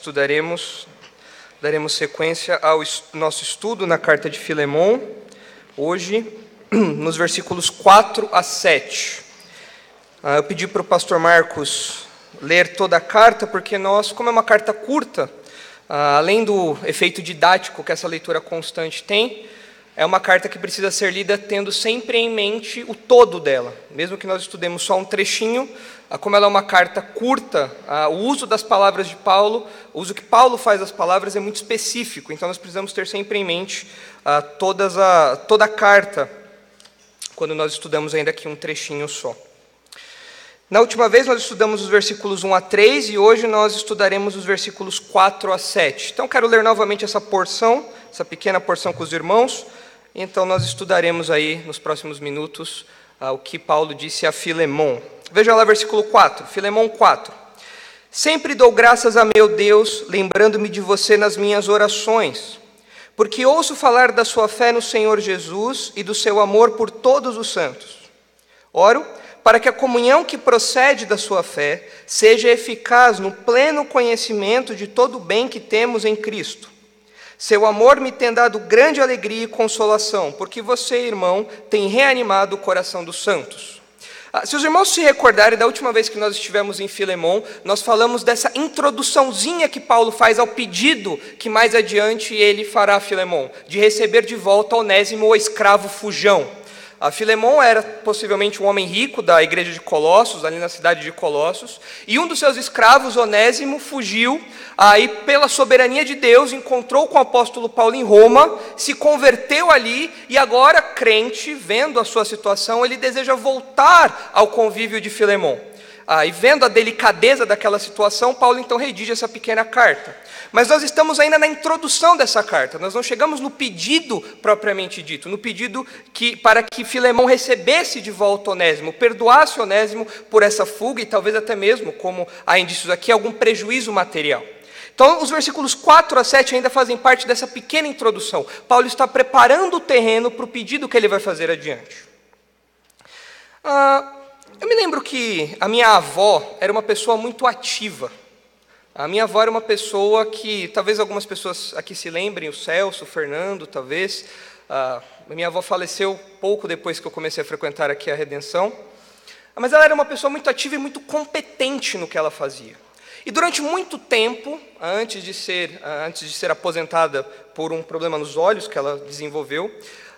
estudaremos, daremos sequência ao nosso estudo na carta de Filemão, hoje, nos versículos 4 a 7. Ah, eu pedi para o pastor Marcos ler toda a carta, porque nós, como é uma carta curta, ah, além do efeito didático que essa leitura constante tem, é uma carta que precisa ser lida tendo sempre em mente o todo dela. Mesmo que nós estudemos só um trechinho, como ela é uma carta curta, o uso das palavras de Paulo, o uso que Paulo faz das palavras é muito específico, então nós precisamos ter sempre em mente todas a, toda a carta, quando nós estudamos ainda aqui um trechinho só. Na última vez nós estudamos os versículos 1 a 3 e hoje nós estudaremos os versículos 4 a 7. Então quero ler novamente essa porção, essa pequena porção com os irmãos então, nós estudaremos aí nos próximos minutos ah, o que Paulo disse a Filemão. Veja lá versículo 4, Filemão 4. Sempre dou graças a meu Deus, lembrando-me de você nas minhas orações, porque ouço falar da sua fé no Senhor Jesus e do seu amor por todos os santos. Oro para que a comunhão que procede da sua fé seja eficaz no pleno conhecimento de todo o bem que temos em Cristo. Seu amor me tem dado grande alegria e consolação, porque você, irmão, tem reanimado o coração dos santos. Ah, se os irmãos se recordarem da última vez que nós estivemos em Filemon, nós falamos dessa introduçãozinha que Paulo faz ao pedido que mais adiante ele fará a Filemon, de receber de volta Onésimo, o escravo fujão. A Filemon era possivelmente um homem rico da igreja de Colossos, ali na cidade de Colossos, e um dos seus escravos, Onésimo, fugiu, aí pela soberania de Deus, encontrou com o apóstolo Paulo em Roma, se converteu ali e agora crente, vendo a sua situação, ele deseja voltar ao convívio de Filemon. Ah, e vendo a delicadeza daquela situação, Paulo então redige essa pequena carta. Mas nós estamos ainda na introdução dessa carta, nós não chegamos no pedido propriamente dito, no pedido que para que Filemão recebesse de volta Onésimo, perdoasse Onésimo por essa fuga e talvez até mesmo, como há indícios aqui, algum prejuízo material. Então, os versículos 4 a 7 ainda fazem parte dessa pequena introdução. Paulo está preparando o terreno para o pedido que ele vai fazer adiante. Ah, eu me lembro que a minha avó era uma pessoa muito ativa. A minha avó era uma pessoa que, talvez algumas pessoas aqui se lembrem, o Celso, o Fernando, talvez. Ah, a minha avó faleceu pouco depois que eu comecei a frequentar aqui a Redenção. Mas ela era uma pessoa muito ativa e muito competente no que ela fazia. E durante muito tempo, antes de ser, ah, antes de ser aposentada por um problema nos olhos que ela desenvolveu,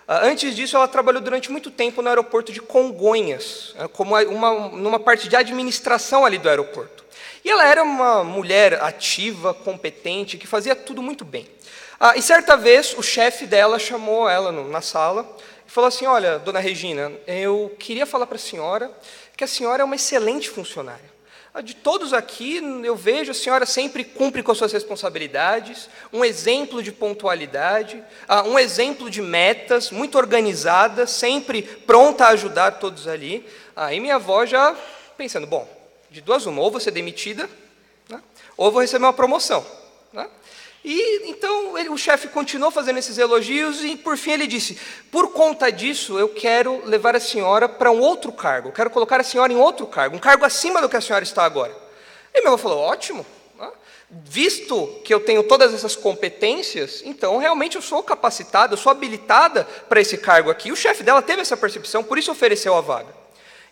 ah, antes disso, ela trabalhou durante muito tempo no aeroporto de Congonhas, ah, como uma, numa parte de administração ali do aeroporto. E ela era uma mulher ativa, competente, que fazia tudo muito bem. Ah, e certa vez, o chefe dela chamou ela no, na sala e falou assim: Olha, dona Regina, eu queria falar para a senhora que a senhora é uma excelente funcionária. Ah, de todos aqui, eu vejo a senhora sempre cumpre com as suas responsabilidades, um exemplo de pontualidade, ah, um exemplo de metas, muito organizada, sempre pronta a ajudar todos ali. Aí minha avó já pensando, bom, de duas uma, ou vou ser demitida, né, ou vou receber uma promoção. Né? E então ele, o chefe continuou fazendo esses elogios e por fim ele disse: Por conta disso, eu quero levar a senhora para um outro cargo, eu quero colocar a senhora em outro cargo, um cargo acima do que a senhora está agora. E meu avô falou: Ótimo, né? visto que eu tenho todas essas competências, então realmente eu sou capacitada, eu sou habilitada para esse cargo aqui. O chefe dela teve essa percepção, por isso ofereceu a vaga.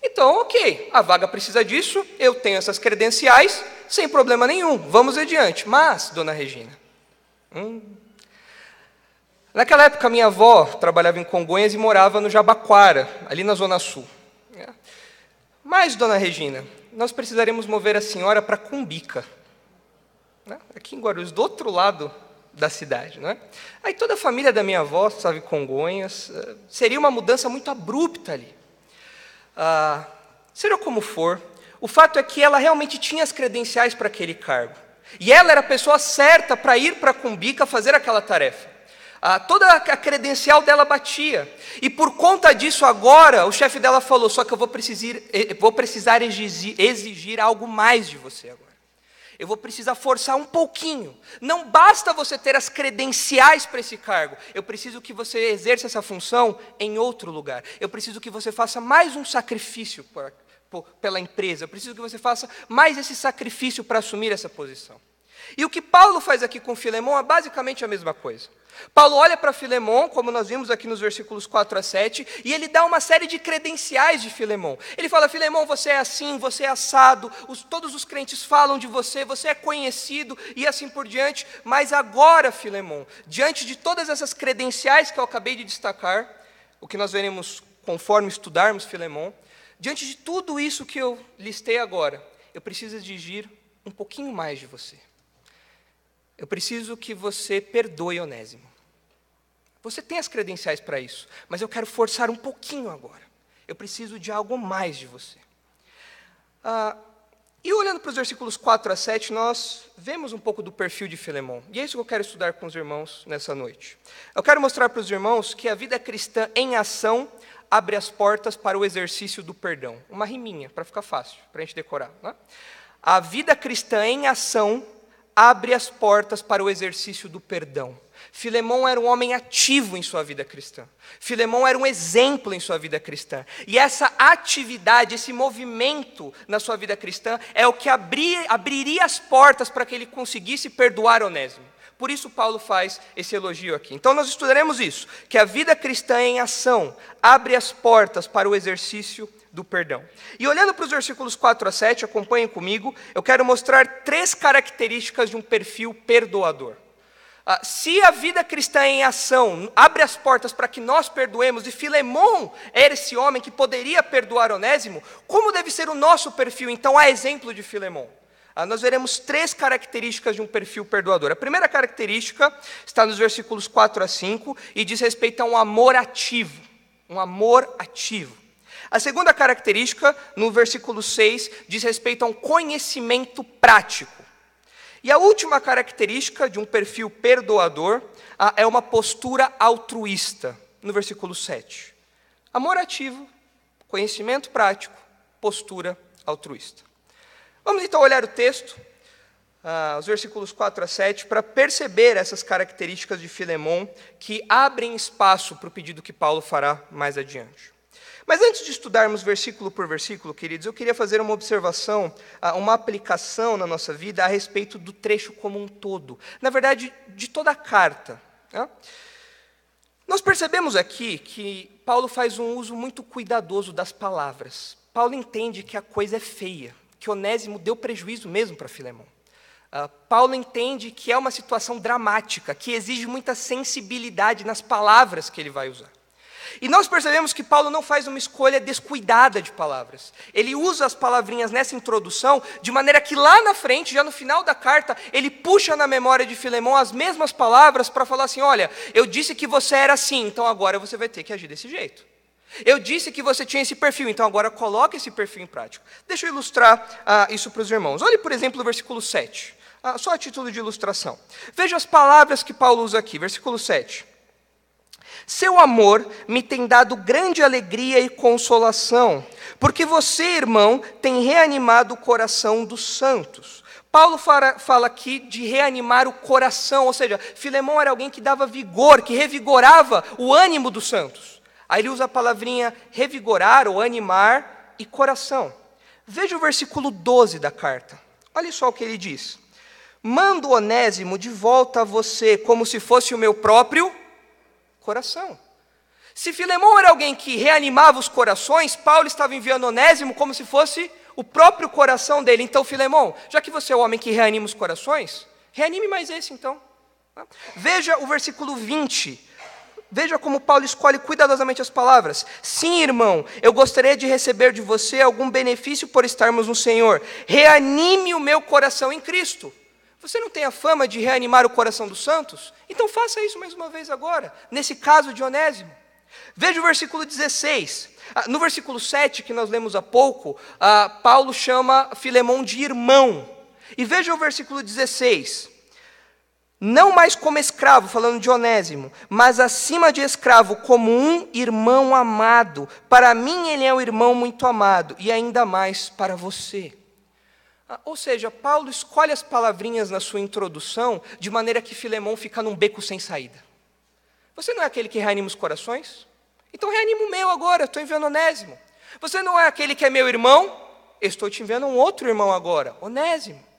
Então, ok, a vaga precisa disso, eu tenho essas credenciais, sem problema nenhum, vamos adiante. Mas, dona Regina, Hum. Naquela época, minha avó trabalhava em Congonhas e morava no Jabaquara, ali na Zona Sul. É. Mas, dona Regina, nós precisaremos mover a senhora para Cumbica, né? aqui em Guarulhos, do outro lado da cidade. Né? Aí toda a família da minha avó, sabe, Congonhas, eh, seria uma mudança muito abrupta ali. Ah, seja como for, o fato é que ela realmente tinha as credenciais para aquele cargo. E ela era a pessoa certa para ir para Cumbica fazer aquela tarefa. Ah, toda a credencial dela batia. E por conta disso, agora o chefe dela falou: só que eu vou precisar, exigir, exigir algo mais de você agora. Eu vou precisar forçar um pouquinho. Não basta você ter as credenciais para esse cargo. Eu preciso que você exerça essa função em outro lugar. Eu preciso que você faça mais um sacrifício pela empresa, eu preciso que você faça mais esse sacrifício para assumir essa posição. E o que Paulo faz aqui com Filemão é basicamente a mesma coisa. Paulo olha para Filemão, como nós vimos aqui nos versículos 4 a 7, e ele dá uma série de credenciais de Filemão. Ele fala: Filemão, você é assim, você é assado, os, todos os crentes falam de você, você é conhecido e assim por diante. Mas agora, Filemão, diante de todas essas credenciais que eu acabei de destacar, o que nós veremos conforme estudarmos Filemão, Diante de tudo isso que eu listei agora, eu preciso exigir um pouquinho mais de você. Eu preciso que você perdoe Onésimo. Você tem as credenciais para isso, mas eu quero forçar um pouquinho agora. Eu preciso de algo mais de você. Ah, e olhando para os versículos 4 a 7, nós vemos um pouco do perfil de Filemão. E é isso que eu quero estudar com os irmãos nessa noite. Eu quero mostrar para os irmãos que a vida cristã em ação abre as portas para o exercício do perdão. Uma riminha, para ficar fácil, para a gente decorar. Né? A vida cristã em ação abre as portas para o exercício do perdão. Filemão era um homem ativo em sua vida cristã. Filemão era um exemplo em sua vida cristã. E essa atividade, esse movimento na sua vida cristã é o que abria, abriria as portas para que ele conseguisse perdoar Onésimo. Por isso, Paulo faz esse elogio aqui. Então, nós estudaremos isso: que a vida cristã é em ação abre as portas para o exercício do perdão. E olhando para os versículos 4 a 7, acompanhem comigo, eu quero mostrar três características de um perfil perdoador. Ah, se a vida cristã é em ação abre as portas para que nós perdoemos, e Filemon era esse homem que poderia perdoar Onésimo, como deve ser o nosso perfil, então, a exemplo de Filemon? Ah, nós veremos três características de um perfil perdoador. A primeira característica está nos versículos 4 a 5 e diz respeito a um amor ativo. Um amor ativo. A segunda característica, no versículo 6, diz respeito a um conhecimento prático. E a última característica de um perfil perdoador ah, é uma postura altruísta, no versículo 7. Amor ativo, conhecimento prático, postura altruísta. Vamos então olhar o texto, ah, os versículos 4 a 7, para perceber essas características de Filemon que abrem espaço para o pedido que Paulo fará mais adiante. Mas antes de estudarmos versículo por versículo, queridos, eu queria fazer uma observação, ah, uma aplicação na nossa vida a respeito do trecho como um todo. Na verdade, de toda a carta. Né? Nós percebemos aqui que Paulo faz um uso muito cuidadoso das palavras. Paulo entende que a coisa é feia que Onésimo deu prejuízo mesmo para Filemão. Uh, ah, Paulo entende que é uma situação dramática, que exige muita sensibilidade nas palavras que ele vai usar. E nós percebemos que Paulo não faz uma escolha descuidada de palavras. Ele usa as palavrinhas nessa introdução de maneira que lá na frente, já no final da carta, ele puxa na memória de Filemão as mesmas palavras para falar assim: olha, eu disse que você era assim, então agora você vai ter que agir desse jeito. Eu disse que você tinha esse perfil, então agora coloque esse perfil em prática. Deixa eu ilustrar ah, isso para os irmãos. Olhe, por exemplo, o versículo 7. Ah, só a título de ilustração. Veja as palavras que Paulo usa aqui, versículo 7. Seu amor me tem dado grande alegria e consolação, porque você, irmão, tem reanimado o coração dos santos. Paulo fala, fala, aqui de reanimar o coração, ou seja, Filemão era alguém que dava vigor, que revigorava o ânimo dos santos. Aí ele usa a palavrinha revigorar ou animar e coração. Veja o versículo 12 da carta. Olha só o que ele diz: Mando Onésimo de volta a você como se fosse o meu próprio coração. Se Filemão era alguém que reanimava os corações, Paulo estava enviando Onésimo como se fosse o próprio coração dele. Então, Filemão, já que você é o homem que reanima os corações, reanime mais esse então. Veja o versículo 20 Veja como Paulo escolhe cuidadosamente as palavras. Sim, irmão, eu gostaria de receber de você algum benefício por estarmos no Senhor. Reanime o meu coração em Cristo. Você não tem a fama de reanimar o coração dos santos? Então faça isso mais uma vez agora, nesse caso de Onésimo. Veja o versículo 16. Ah, no versículo 7, que nós lemos há pouco, ah, Paulo chama Filemão de irmão. E veja o versículo 16 não mais como escravo, falando de Onésimo, mas acima de escravo, como um irmão amado. Para mim, ele é um irmão muito amado, e ainda mais para você. Ah, ou seja, Paulo escolhe as palavrinhas na sua introdução de maneira que Filemão fica num beco sem saída. Você não é aquele que reanima os corações? Então reanima o meu agora, estou enviando Onésimo. Você não é aquele que é meu irmão? Estou te enviando um outro irmão agora, Onésimo.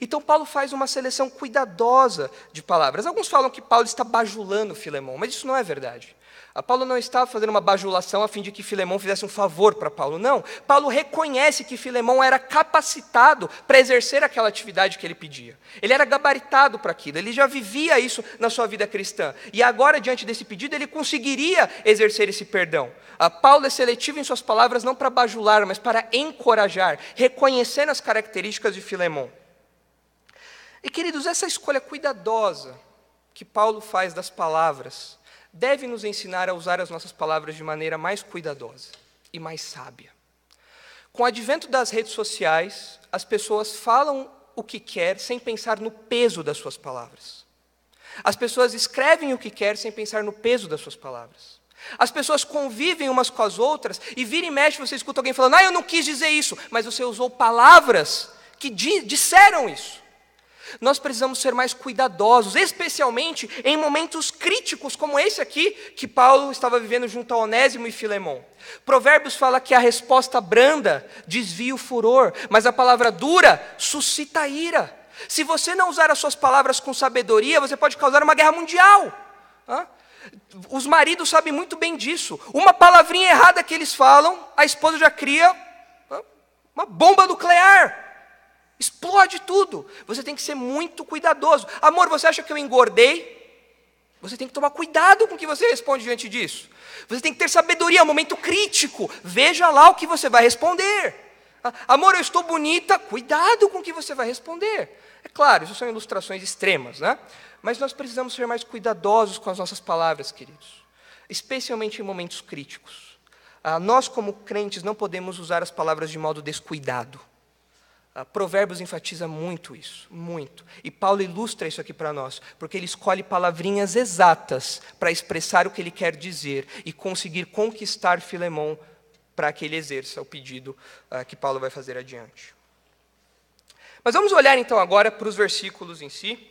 Então Paulo faz uma seleção cuidadosa de palavras. Alguns falam que Paulo está bajulando Filemão, mas isso não é verdade. A ah, Paulo não estava fazendo uma bajulação a fim de que Filemão fizesse um favor para Paulo, não. Paulo reconhece que Filemão era capacitado para exercer aquela atividade que ele pedia. Ele era gabaritado para aquilo, ele já vivia isso na sua vida cristã. E agora, diante desse pedido, ele conseguiria exercer esse perdão. A ah, Paulo é seletivo em suas palavras não para bajular, mas para encorajar, reconhecendo as características de Filemão. E queridos, essa escolha cuidadosa que Paulo faz das palavras deve nos ensinar a usar as nossas palavras de maneira mais cuidadosa e mais sábia. Com o advento das redes sociais, as pessoas falam o que quer sem pensar no peso das suas palavras. As pessoas escrevem o que quer sem pensar no peso das suas palavras. As pessoas convivem umas com as outras e vira e mexe você escuta alguém falando: "Ah, eu não quis dizer isso", mas você usou palavras que di disseram isso. Nós precisamos ser mais cuidadosos, especialmente em momentos críticos como esse aqui que Paulo estava vivendo junto a Onésimo e Filemão. Provérbios fala que a resposta branda desvia o furor, mas a palavra dura suscita ira. Se você não usar as suas palavras com sabedoria, você pode causar uma guerra mundial. Hã? Os maridos sabem muito bem disso. Uma palavrinha errada que eles falam, a esposa já cria uma bomba nuclear. Explode tudo. Você tem que ser muito cuidadoso. Amor, você acha que eu engordei? Você tem que tomar cuidado com o que você responde diante disso. Você tem que ter sabedoria, é um momento crítico. Veja lá o que você vai responder. Amor, eu estou bonita. Cuidado com o que você vai responder. É claro, isso são ilustrações extremas, né? Mas nós precisamos ser mais cuidadosos com as nossas palavras, queridos, especialmente em momentos críticos. Ah, nós, como crentes, não podemos usar as palavras de modo descuidado. Ah, Provérbios enfatiza muito isso, muito. E Paulo ilustra isso aqui para nós, porque ele escolhe palavrinhas exatas para expressar o que ele quer dizer e conseguir conquistar Filemão para que ele exerça o pedido uh, que Paulo vai fazer adiante. Mas vamos olhar então agora para os versículos em si.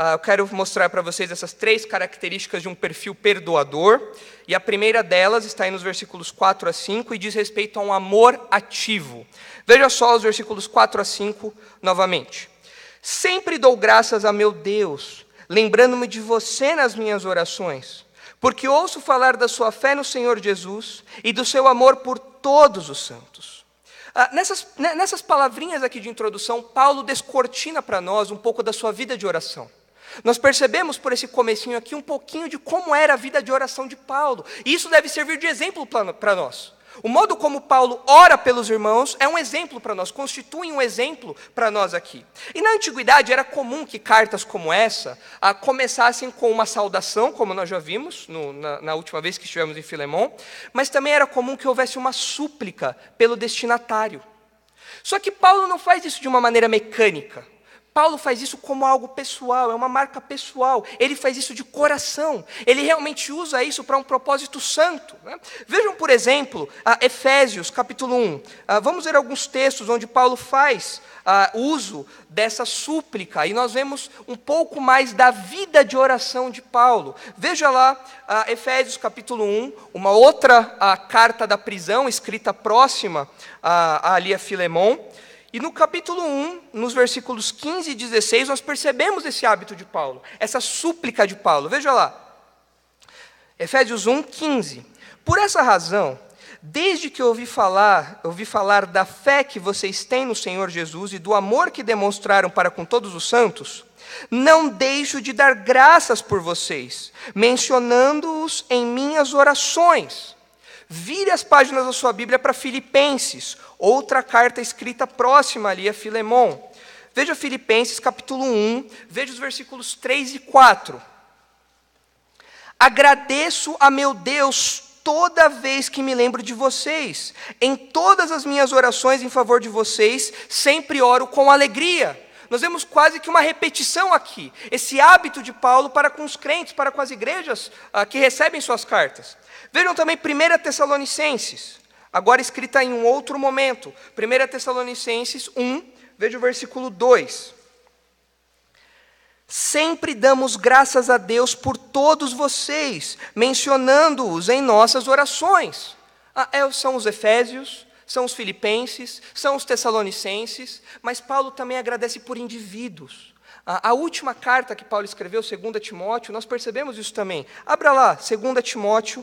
Ah, eu quero mostrar para vocês essas três características de um perfil perdoador. E a primeira delas está aí nos versículos 4 a 5 e diz respeito a um amor ativo. Veja só os versículos 4 a 5 novamente. Sempre dou graças a meu Deus, lembrando-me de você nas minhas orações, porque ouço falar da sua fé no Senhor Jesus e do seu amor por todos os santos. Ah, nessas, né, nessas palavrinhas aqui de introdução, Paulo descortina para nós um pouco da sua vida de oração. Nós percebemos por esse comecinho aqui um pouquinho de como era a vida de oração de Paulo. E isso deve servir de exemplo para nós. O modo como Paulo ora pelos irmãos é um exemplo para nós, constitui um exemplo para nós aqui. E na antiguidade era comum que cartas como essa a, ah, começassem com uma saudação, como nós já vimos no, na, na, última vez que estivemos em Filemão, mas também era comum que houvesse uma súplica pelo destinatário. Só que Paulo não faz isso de uma maneira mecânica. Paulo faz isso como algo pessoal, é uma marca pessoal. Ele faz isso de coração. Ele realmente usa isso para um propósito santo. Né? Vejam, por exemplo, Efésios, capítulo 1. Ah, vamos ver alguns textos onde Paulo faz ah, uso dessa súplica. E nós vemos um pouco mais da vida de oração de Paulo. Veja lá, ah, Efésios, capítulo 1, uma outra carta da prisão, escrita próxima ali a Filemon. E no capítulo 1, nos versículos 15 e 16, nós percebemos esse hábito de Paulo, essa súplica de Paulo. Veja lá. Efésios 1, 15. Por essa razão, desde que ouvi falar, ouvi falar da fé que vocês têm no Senhor Jesus e do amor que demonstraram para com todos os santos, não deixo de dar graças por vocês, mencionando-os em minhas orações. Vire as páginas da sua Bíblia para Filipenses, outra carta escrita próxima ali a Filemon. Veja Filipenses capítulo 1, veja os versículos 3 e 4. Agradeço a meu Deus toda vez que me lembro de vocês. Em todas as minhas orações em favor de vocês, sempre oro com alegria. Nós vemos quase que uma repetição aqui, esse hábito de Paulo para com os crentes, para com as igrejas ah, que recebem suas cartas. Vejam também 1 Tessalonicenses, agora escrita em um outro momento. 1 Tessalonicenses 1, veja o versículo 2. Sempre damos graças a Deus por todos vocês, mencionando-os em nossas orações. Ah, é, são os Efésios, são os Filipenses, são os Tessalonicenses, mas Paulo também agradece por indivíduos. A, última carta que Paulo escreveu, 2 Timóteo, nós percebemos isso também. Abra lá, 2 Timóteo,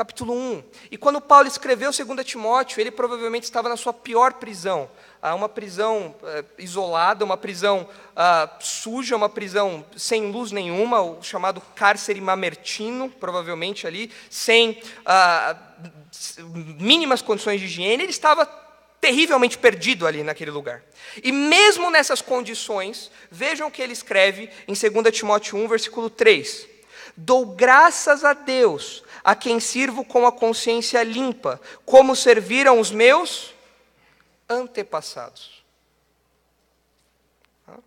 capítulo 1. E quando Paulo escreveu 2 Timóteo, ele provavelmente estava na sua pior prisão, ah, uma prisão eh, isolada, uma prisão ah, suja, uma prisão sem luz nenhuma, o chamado cárcere mamertino, provavelmente ali, sem ah, mínimas condições de higiene, ele estava terrivelmente perdido ali naquele lugar. E mesmo nessas condições, vejam o que ele escreve em 2 Timóteo 1, versículo 3. Dou graças a Deus, a quem sirvo com a consciência limpa, como serviram os meus antepassados. Tá?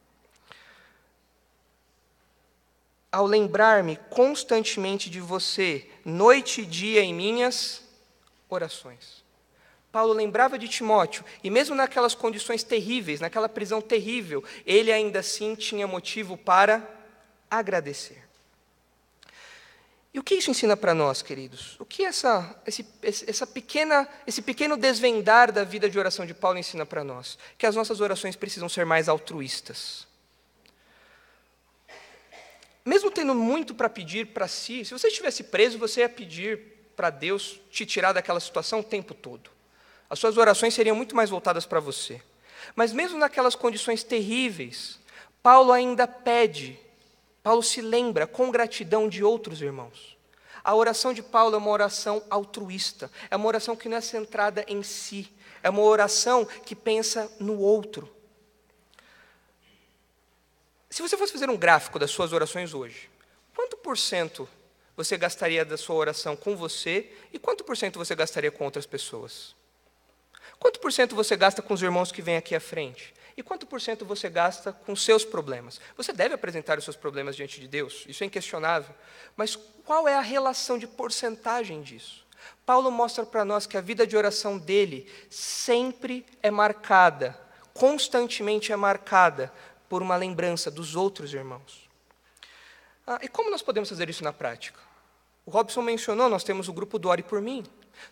Ao lembrar-me constantemente de você, noite e dia em minhas orações. Paulo lembrava de Timóteo, e mesmo naquelas condições terríveis, naquela prisão terrível, ele ainda assim tinha motivo para agradecer. E o que isso ensina para nós, queridos? O que essa, esse, essa pequena, esse pequeno desvendar da vida de oração de Paulo ensina para nós? Que as nossas orações precisam ser mais altruístas. Mesmo tendo muito para pedir para si, se você estivesse preso, você ia pedir para Deus te tirar daquela situação o tempo todo. As suas orações seriam muito mais voltadas para você. Mas mesmo naquelas condições terríveis, Paulo ainda pede Paulo se lembra com gratidão de outros irmãos. A oração de Paulo é uma oração altruísta, é uma oração que não é centrada em si, é uma oração que pensa no outro. Se você fosse fazer um gráfico das suas orações hoje, quanto por cento você gastaria da sua oração com você e quanto por cento você gastaria com outras pessoas? Quanto por cento você gasta com os irmãos que vêm aqui à frente? E quanto por cento você gasta com seus problemas? Você deve apresentar os seus problemas diante de Deus, isso é inquestionável. Mas qual é a relação de porcentagem disso? Paulo mostra para nós que a vida de oração dele sempre é marcada, constantemente é marcada por uma lembrança dos outros irmãos. Ah, e como nós podemos fazer isso na prática? O Robson mencionou, nós temos o grupo do Ore por Mim.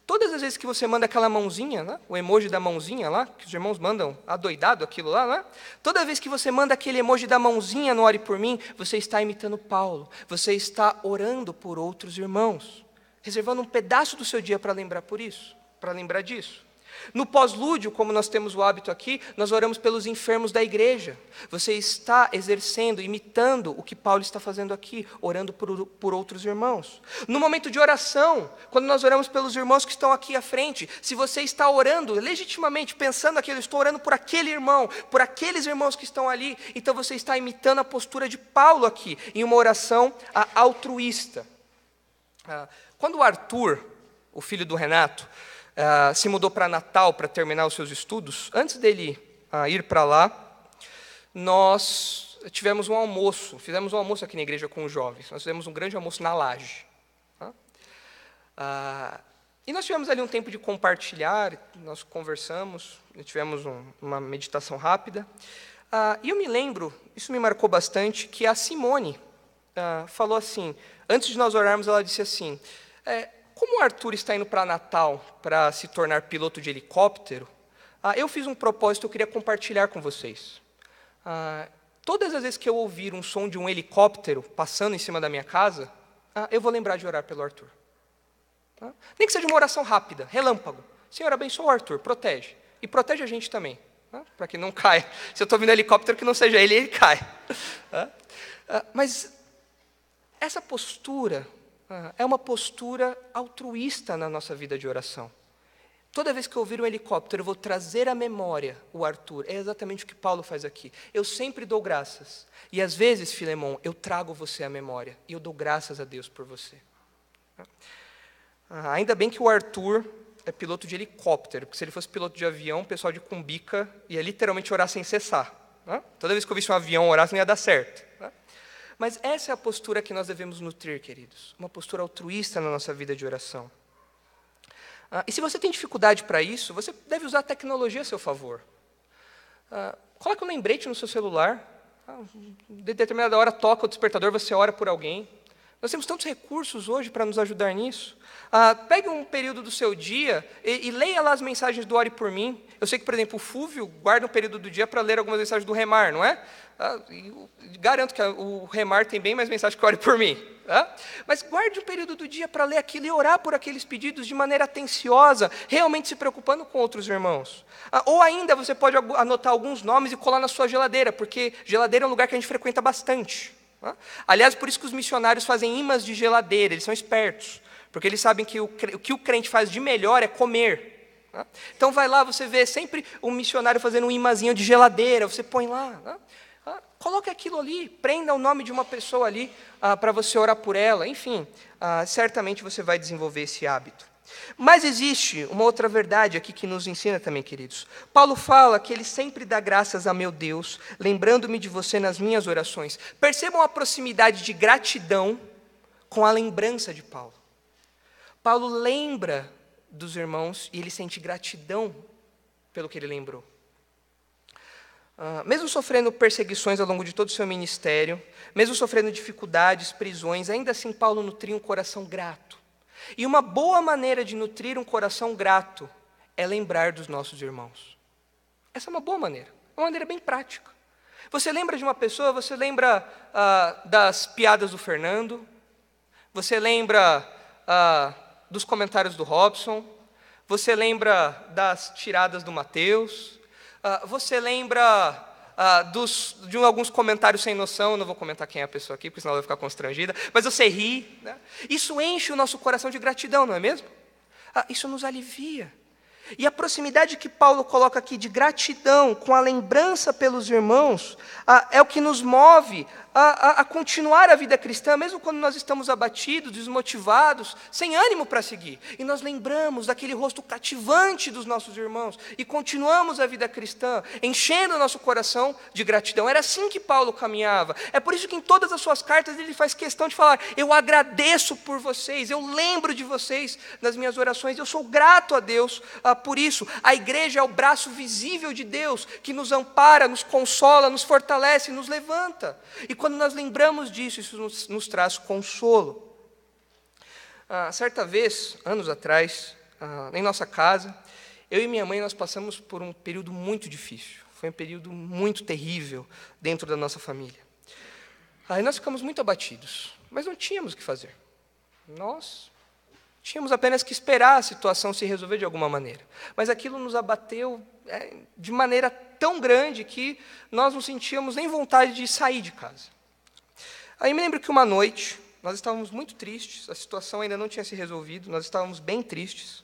Todas as vezes que você manda aquela mãozinha, né? o emoji da mãozinha lá, que os irmãos mandam adoidado aquilo lá, né? toda vez que você manda aquele emoji da mãozinha no Ore por mim, você está imitando Paulo, você está orando por outros irmãos, reservando um pedaço do seu dia para lembrar por isso, para lembrar disso. No pós-lúdio, como nós temos o hábito aqui, nós oramos pelos enfermos da igreja. Você está exercendo, imitando o que Paulo está fazendo aqui, orando por, por outros irmãos. No momento de oração, quando nós oramos pelos irmãos que estão aqui à frente, se você está orando legitimamente, pensando aquilo, estou orando por aquele irmão, por aqueles irmãos que estão ali, então você está imitando a postura de Paulo aqui, em uma oração altruísta. Ah, quando o Arthur, o filho do Renato, ah, se mudou para Natal para terminar os seus estudos, antes dele uh, ir para lá, nós tivemos um almoço, fizemos um almoço aqui na igreja com os jovens. Nós fizemos um grande almoço na laje. Tá? Ah, e nós tivemos ali um tempo de compartilhar, nós conversamos, tivemos um, uma meditação rápida. e eu me lembro, isso me marcou bastante, que a Simone falou assim: antes de nós orarmos, ela disse assim: é, como o Arthur está indo para Natal para se tornar piloto de helicóptero, ah, eu fiz um propósito que eu queria compartilhar com vocês. Ah, todas as vezes que eu ouvir um som de um helicóptero passando em cima da minha casa, ah, eu vou lembrar de orar pelo Arthur. Tá? Nem que seja uma oração rápida, relâmpago. Senhor, abençoa o Arthur, protege. E protege a gente também, tá? para que não caia. Se eu estou vindo helicóptero, que não seja ele, ele cai. Tá? Ah, mas essa postura é uma postura altruísta na nossa vida de oração. Toda vez que eu ouvir um helicóptero, eu vou trazer à memória o Arthur. É exatamente o que Paulo faz aqui. Eu sempre dou graças. E às vezes, Filemão, eu trago você à memória. E eu dou graças a Deus por você. Ah, ainda bem que o Arthur é piloto de helicóptero, porque se ele fosse piloto de avião, o pessoal de Cumbica ia literalmente orar sem cessar. Né? Toda vez que eu visse um avião orar, não ia dar certo. Mas essa é a postura que nós devemos nutrir, queridos. Uma postura altruísta na nossa vida de oração. Ah, e se você tem dificuldade para isso, você deve usar a tecnologia a seu favor. Ah, coloque um lembrete no seu celular. Ah, de determinada hora toca o despertador, você ora por alguém. Nós temos tantos recursos hoje para nos ajudar nisso. Ah, pegue um período do seu dia e, e, leia lá as mensagens do Ore por Mim. Eu sei que, por exemplo, o Fúvio guarda um período do dia para ler algumas mensagens do Remar, não é? Ah, eu, garanto que o Remar tem bem mais mensagens que o Ore por Mim. Tá? Mas guarde um período do dia para ler aquilo e orar por aqueles pedidos de maneira atenciosa, realmente se preocupando com outros irmãos. Ah, ou ainda você pode anotar alguns nomes e colar na sua geladeira, porque geladeira é um lugar que a gente frequenta bastante. Aliás, por isso que os missionários fazem imãs de geladeira, eles são espertos, porque eles sabem que o, que o crente faz de melhor é comer. Então vai lá, você vê sempre um missionário fazendo um imãzinho de geladeira, você põe lá. Coloque aquilo ali, prenda o nome de uma pessoa ali ah, para você orar por ela, enfim, ah, certamente você vai desenvolver esse hábito. Mas existe uma outra verdade aqui que nos ensina também, queridos. Paulo fala que ele sempre dá graças a meu Deus, lembrando-me de você nas minhas orações. Percebam a proximidade de gratidão com a lembrança de Paulo. Paulo lembra dos irmãos e ele sente gratidão pelo que ele lembrou. Uh, mesmo sofrendo perseguições ao longo de todo o seu ministério, mesmo sofrendo dificuldades, prisões, ainda assim Paulo nutria um coração grato e uma boa maneira de nutrir um coração grato é lembrar dos nossos irmãos. Essa é uma boa maneira, uma maneira bem prática. Você lembra de uma pessoa, você lembra ah, das piadas do Fernando, você lembra ah, dos comentários do Robson, você lembra das tiradas do Mateus, ah, você lembra ah, dos, de alguns comentários sem noção, não vou comentar quem é a pessoa aqui, porque senão ela vai ficar constrangida, mas você ri. Né? Isso enche o nosso coração de gratidão, não é mesmo? Ah, isso nos alivia. E a proximidade que Paulo coloca aqui de gratidão com a lembrança pelos irmãos ah, é o que nos move a, a, a continuar a vida cristã, mesmo quando nós estamos abatidos, desmotivados, sem ânimo para seguir. E nós lembramos daquele rosto cativante dos nossos irmãos e continuamos a vida cristã, enchendo o nosso coração de gratidão. Era assim que Paulo caminhava. É por isso que em todas as suas cartas ele faz questão de falar: Eu agradeço por vocês, eu lembro de vocês nas minhas orações, eu sou grato a Deus ah, por isso. A igreja é o braço visível de Deus que nos ampara, nos consola, nos fortalece, nos levanta. E quando nós lembramos disso, isso nos, nos traz consolo. Ah, certa vez, anos atrás, ah, em nossa casa, eu e minha mãe nós passamos por um período muito difícil. Foi um período muito terrível dentro da nossa família. Aí nós ficamos muito abatidos, mas não tínhamos o que fazer. Nós tínhamos apenas que esperar a situação se resolver de alguma maneira. Mas aquilo nos abateu é, de maneira tão grande que nós não sentíamos nem vontade de sair de casa. Aí me lembro que uma noite, nós estávamos muito tristes, a situação ainda não tinha se resolvido, nós estávamos bem tristes.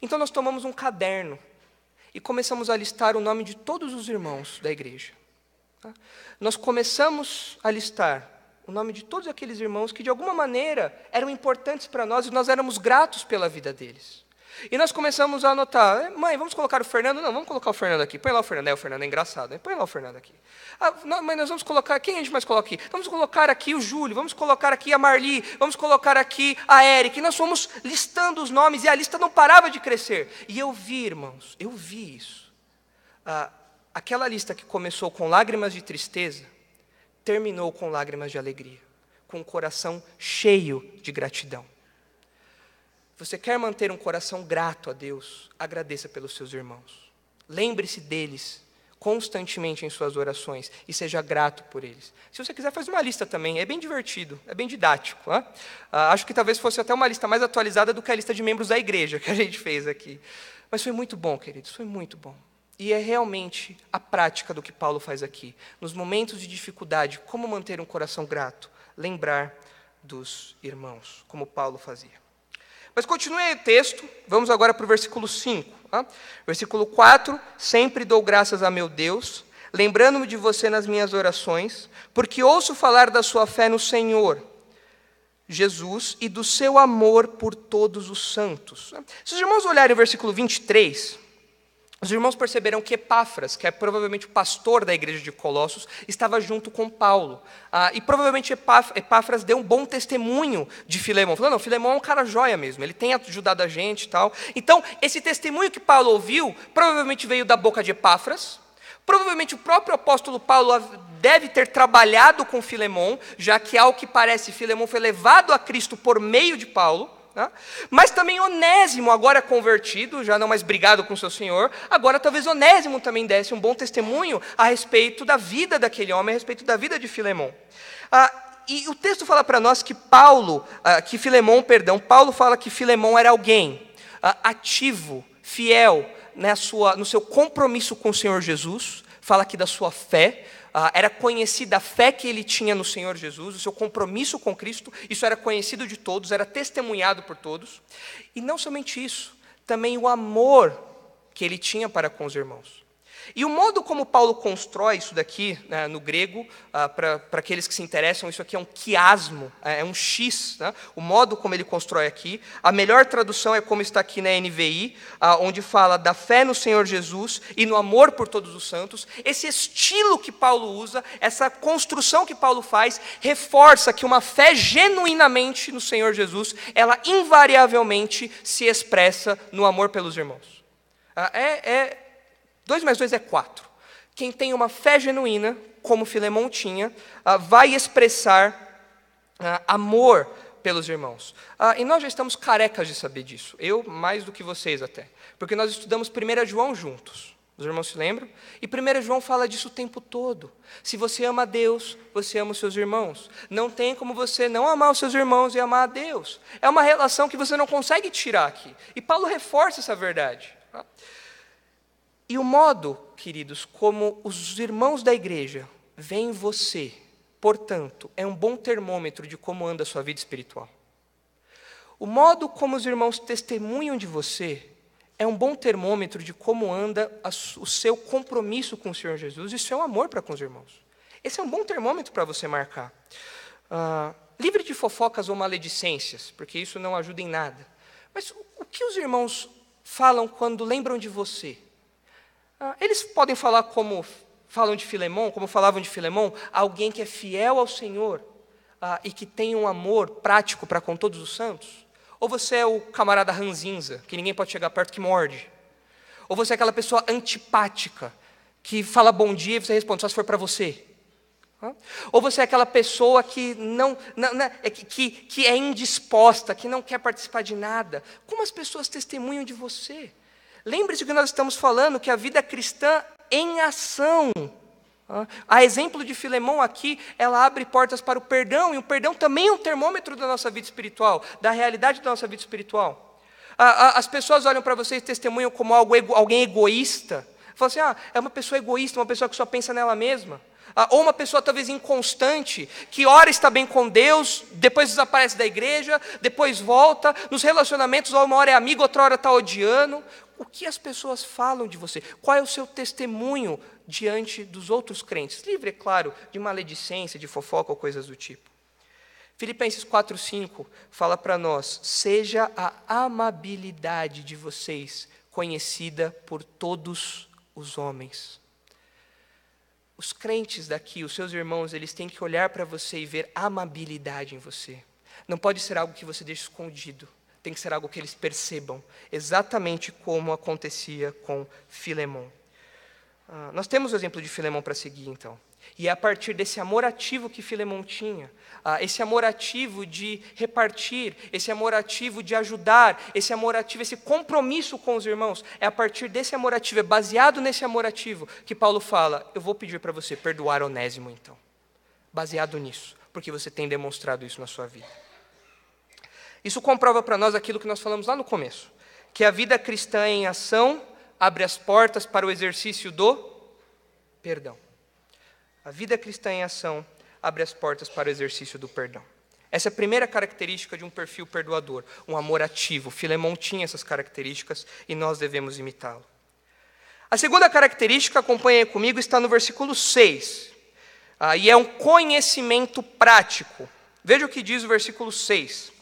Então nós tomamos um caderno e começamos a listar o nome de todos os irmãos da igreja. Tá? Nós começamos a listar o nome de todos aqueles irmãos que, de alguma maneira, eram importantes para nós e nós éramos gratos pela vida deles. E nós começamos a anotar, eh, mãe, vamos colocar o Fernando? Não, vamos colocar o Fernando aqui. Põe lá o Fernando, é, o Fernando é engraçado, né? põe lá o Fernando aqui. Ah, não, mãe, nós vamos colocar, quem a gente mais coloca aqui? Vamos colocar aqui o Júlio, vamos colocar aqui a Marli, vamos colocar aqui a Eric. E nós fomos listando os nomes e a lista não parava de crescer. E eu vi, irmãos, eu vi isso. Ah, aquela lista que começou com lágrimas de tristeza, terminou com lágrimas de alegria, com o um coração cheio de gratidão. Você quer manter um coração grato a Deus? Agradeça pelos seus irmãos. Lembre-se deles constantemente em suas orações e seja grato por eles. Se você quiser, faz uma lista também. É bem divertido, é bem didático. Né? Ah, acho que talvez fosse até uma lista mais atualizada do que a lista de membros da igreja que a gente fez aqui. Mas foi muito bom, queridos, foi muito bom. E é realmente a prática do que Paulo faz aqui. Nos momentos de dificuldade, como manter um coração grato? Lembrar dos irmãos, como Paulo fazia. Mas continue o texto, vamos agora para o versículo 5. Tá? Versículo 4: Sempre dou graças a meu Deus, lembrando-me de você nas minhas orações, porque ouço falar da sua fé no Senhor. Jesus e do seu amor por todos os santos. Né? Se os irmãos olharem o versículo 23, os irmãos perceberam que Epáfras, que é provavelmente o pastor da igreja de Colossos, estava junto com Paulo. Ah, e provavelmente Epáfras deu um bom testemunho de Filemão. Falou, não, Filemão é um cara joia mesmo, ele tem ajudado a gente e tal. Então, esse testemunho que Paulo ouviu, provavelmente veio da boca de Epáfras. Provavelmente o próprio apóstolo Paulo deve ter trabalhado com Filemão, já que, ao que parece, Filemão foi levado a Cristo por meio de Paulo. Né? Mas também Onésimo, agora convertido, já não mais brigado com seu senhor, agora talvez Onésimo também desse um bom testemunho a respeito da vida daquele homem, a respeito da vida de Filemão. Ah, e o texto fala para nós que Paulo, ah, que Filemão, perdão, Paulo fala que Filemão era alguém ah, ativo, fiel na né, sua, no seu compromisso com o Senhor Jesus, fala aqui da sua fé, ah, era conhecida a fé que ele tinha no Senhor Jesus, o seu compromisso com Cristo, isso era conhecido de todos, era testemunhado por todos. E não somente isso, também o amor que ele tinha para com os irmãos. E o modo como Paulo constrói isso daqui, né, no grego, uh, ah, para aqueles que se interessam, isso aqui é um quiasmo, é, é um X. Né? O modo como ele constrói aqui. A melhor tradução é como está aqui na NVI, ah, onde fala da fé no Senhor Jesus e no amor por todos os santos. Esse estilo que Paulo usa, essa construção que Paulo faz, reforça que uma fé genuinamente no Senhor Jesus, ela invariavelmente se expressa no amor pelos irmãos. Ah, é, é 2 mais 2 é 4. Quem tem uma fé genuína, como Filemão tinha, ah, vai expressar ah, amor pelos irmãos. Ah, e nós já estamos carecas de saber disso, eu mais do que vocês até, porque nós estudamos 1 João juntos. Os irmãos se lembram? E 1 João fala disso o tempo todo. Se você ama a Deus, você ama os seus irmãos. Não tem como você não amar os seus irmãos e amar a Deus. É uma relação que você não consegue tirar aqui. E Paulo reforça essa verdade. E o modo, queridos, como os irmãos da igreja veem você, portanto, é um bom termômetro de como anda a sua vida espiritual. O modo como os irmãos testemunham de você é um bom termômetro de como anda o seu compromisso com o Senhor Jesus e é seu amor para com os irmãos. Esse é um bom termômetro para você marcar. Uh, livre de fofocas ou maledicências, porque isso não ajuda em nada. Mas o, o que os irmãos falam quando lembram de você? Ah, eles podem falar como falam de Filemão, como falavam de Filemão, alguém que é fiel ao Senhor ah, e que tem um amor prático para com todos os santos? Ou você é o camarada ranzinza, que ninguém pode chegar perto, que morde? Ou você é aquela pessoa antipática, que fala bom dia e você responde só se for para você? Ou você é aquela pessoa que não, não, não é que, que é indisposta, que não quer participar de nada? Como as pessoas testemunham de você? Lembre-se que nós estamos falando que a vida cristã em ação. Ah, a exemplo de Filemão aqui, ela abre portas para o perdão, e o perdão também é um termômetro da nossa vida espiritual, da realidade da nossa vida espiritual. Ah, ah, as pessoas olham para vocês e testemunham como algo, alguém egoísta. Falam assim: ah, é uma pessoa egoísta, uma pessoa que só pensa nela mesma. ou uma pessoa talvez inconstante, que ora está bem com Deus, depois desaparece da igreja, depois volta, nos relacionamentos, uma hora é amigo, outra hora está odiando o que as pessoas falam de você, qual é o seu testemunho diante dos outros crentes. Livre, é claro, de maledicência, de fofoca ou coisas do tipo. Filipenses 4:5 fala para nós: "Seja a amabilidade de vocês conhecida por todos os homens." Os crentes daqui, os seus irmãos, eles têm que olhar para você e ver amabilidade em você. Não pode ser algo que você deixe escondido tem que ser algo que eles percebam, exatamente como acontecia com Filemão. Ah, nós temos o exemplo de Filemão para seguir, então. E é a partir desse amor ativo que Filemão tinha, ah, esse amor ativo de repartir, esse amor ativo de ajudar, esse amor ativo, esse compromisso com os irmãos, é a partir desse amor ativo, é baseado nesse amor ativo, que Paulo fala: Eu vou pedir para você perdoar Onésimo, então. Baseado nisso, porque você tem demonstrado isso na sua vida. Isso comprova para nós aquilo que nós falamos lá no começo, que a vida cristã em ação abre as portas para o exercício do perdão. A vida cristã em ação abre as portas para o exercício do perdão. Essa é a primeira característica de um perfil perdoador, um amor ativo. Filemão tinha essas características e nós devemos imitá-lo. A segunda característica, acompanhe comigo, está no versículo 6. Ah, e é um conhecimento prático. Veja o que diz o versículo 6.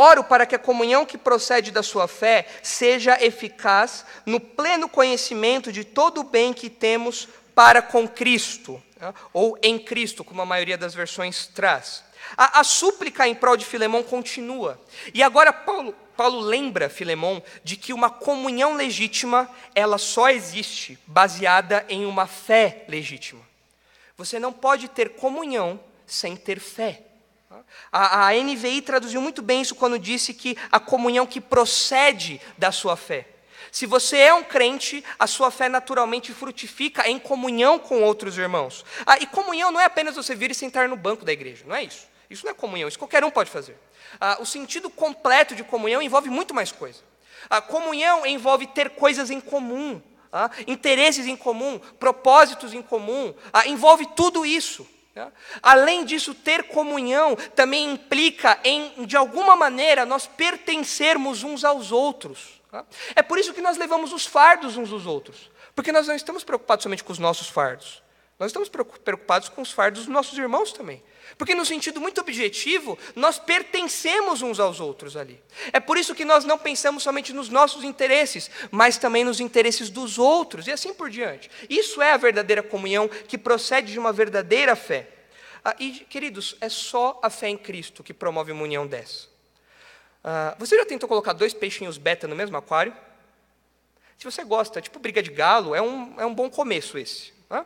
Oro para que a comunhão que procede da sua fé seja eficaz no pleno conhecimento de todo o bem que temos para com Cristo, né, ou em Cristo, como a maioria das versões traz. A, a súplica em prol de Filemão continua. E agora Paulo, Paulo lembra Filemão de que uma comunhão legítima, ela só existe baseada em uma fé legítima. Você não pode ter comunhão sem ter fé. A, a NVI traduziu muito bem isso quando disse que a comunhão que procede da sua fé. Se você é um crente, a sua fé naturalmente frutifica em comunhão com outros irmãos. Ah, e comunhão não é apenas você vir e sentar no banco da igreja, não é isso. Isso não é comunhão, isso qualquer um pode fazer. Ah, o sentido completo de comunhão envolve muito mais coisa. A ah, comunhão envolve ter coisas em comum, ah, interesses em comum, propósitos em comum, ah, envolve tudo isso. Além disso, ter comunhão também implica em, de alguma maneira, nós pertencermos uns aos outros. Tá? É por isso que nós levamos os fardos uns dos outros, porque nós não estamos preocupados somente com os nossos fardos, nós estamos preocupados com os fardos dos nossos irmãos também. Porque, no sentido muito objetivo, nós pertencemos uns aos outros ali. É por isso que nós não pensamos somente nos nossos interesses, mas também nos interesses dos outros, e assim por diante. Isso é a verdadeira comunhão que procede de uma verdadeira fé. Ah, e, queridos, é só a fé em Cristo que promove uma união dessa. Ah, você já tentou colocar dois peixinhos beta no mesmo aquário? Se você gosta, tipo briga de galo, é um, é um bom começo esse. Né?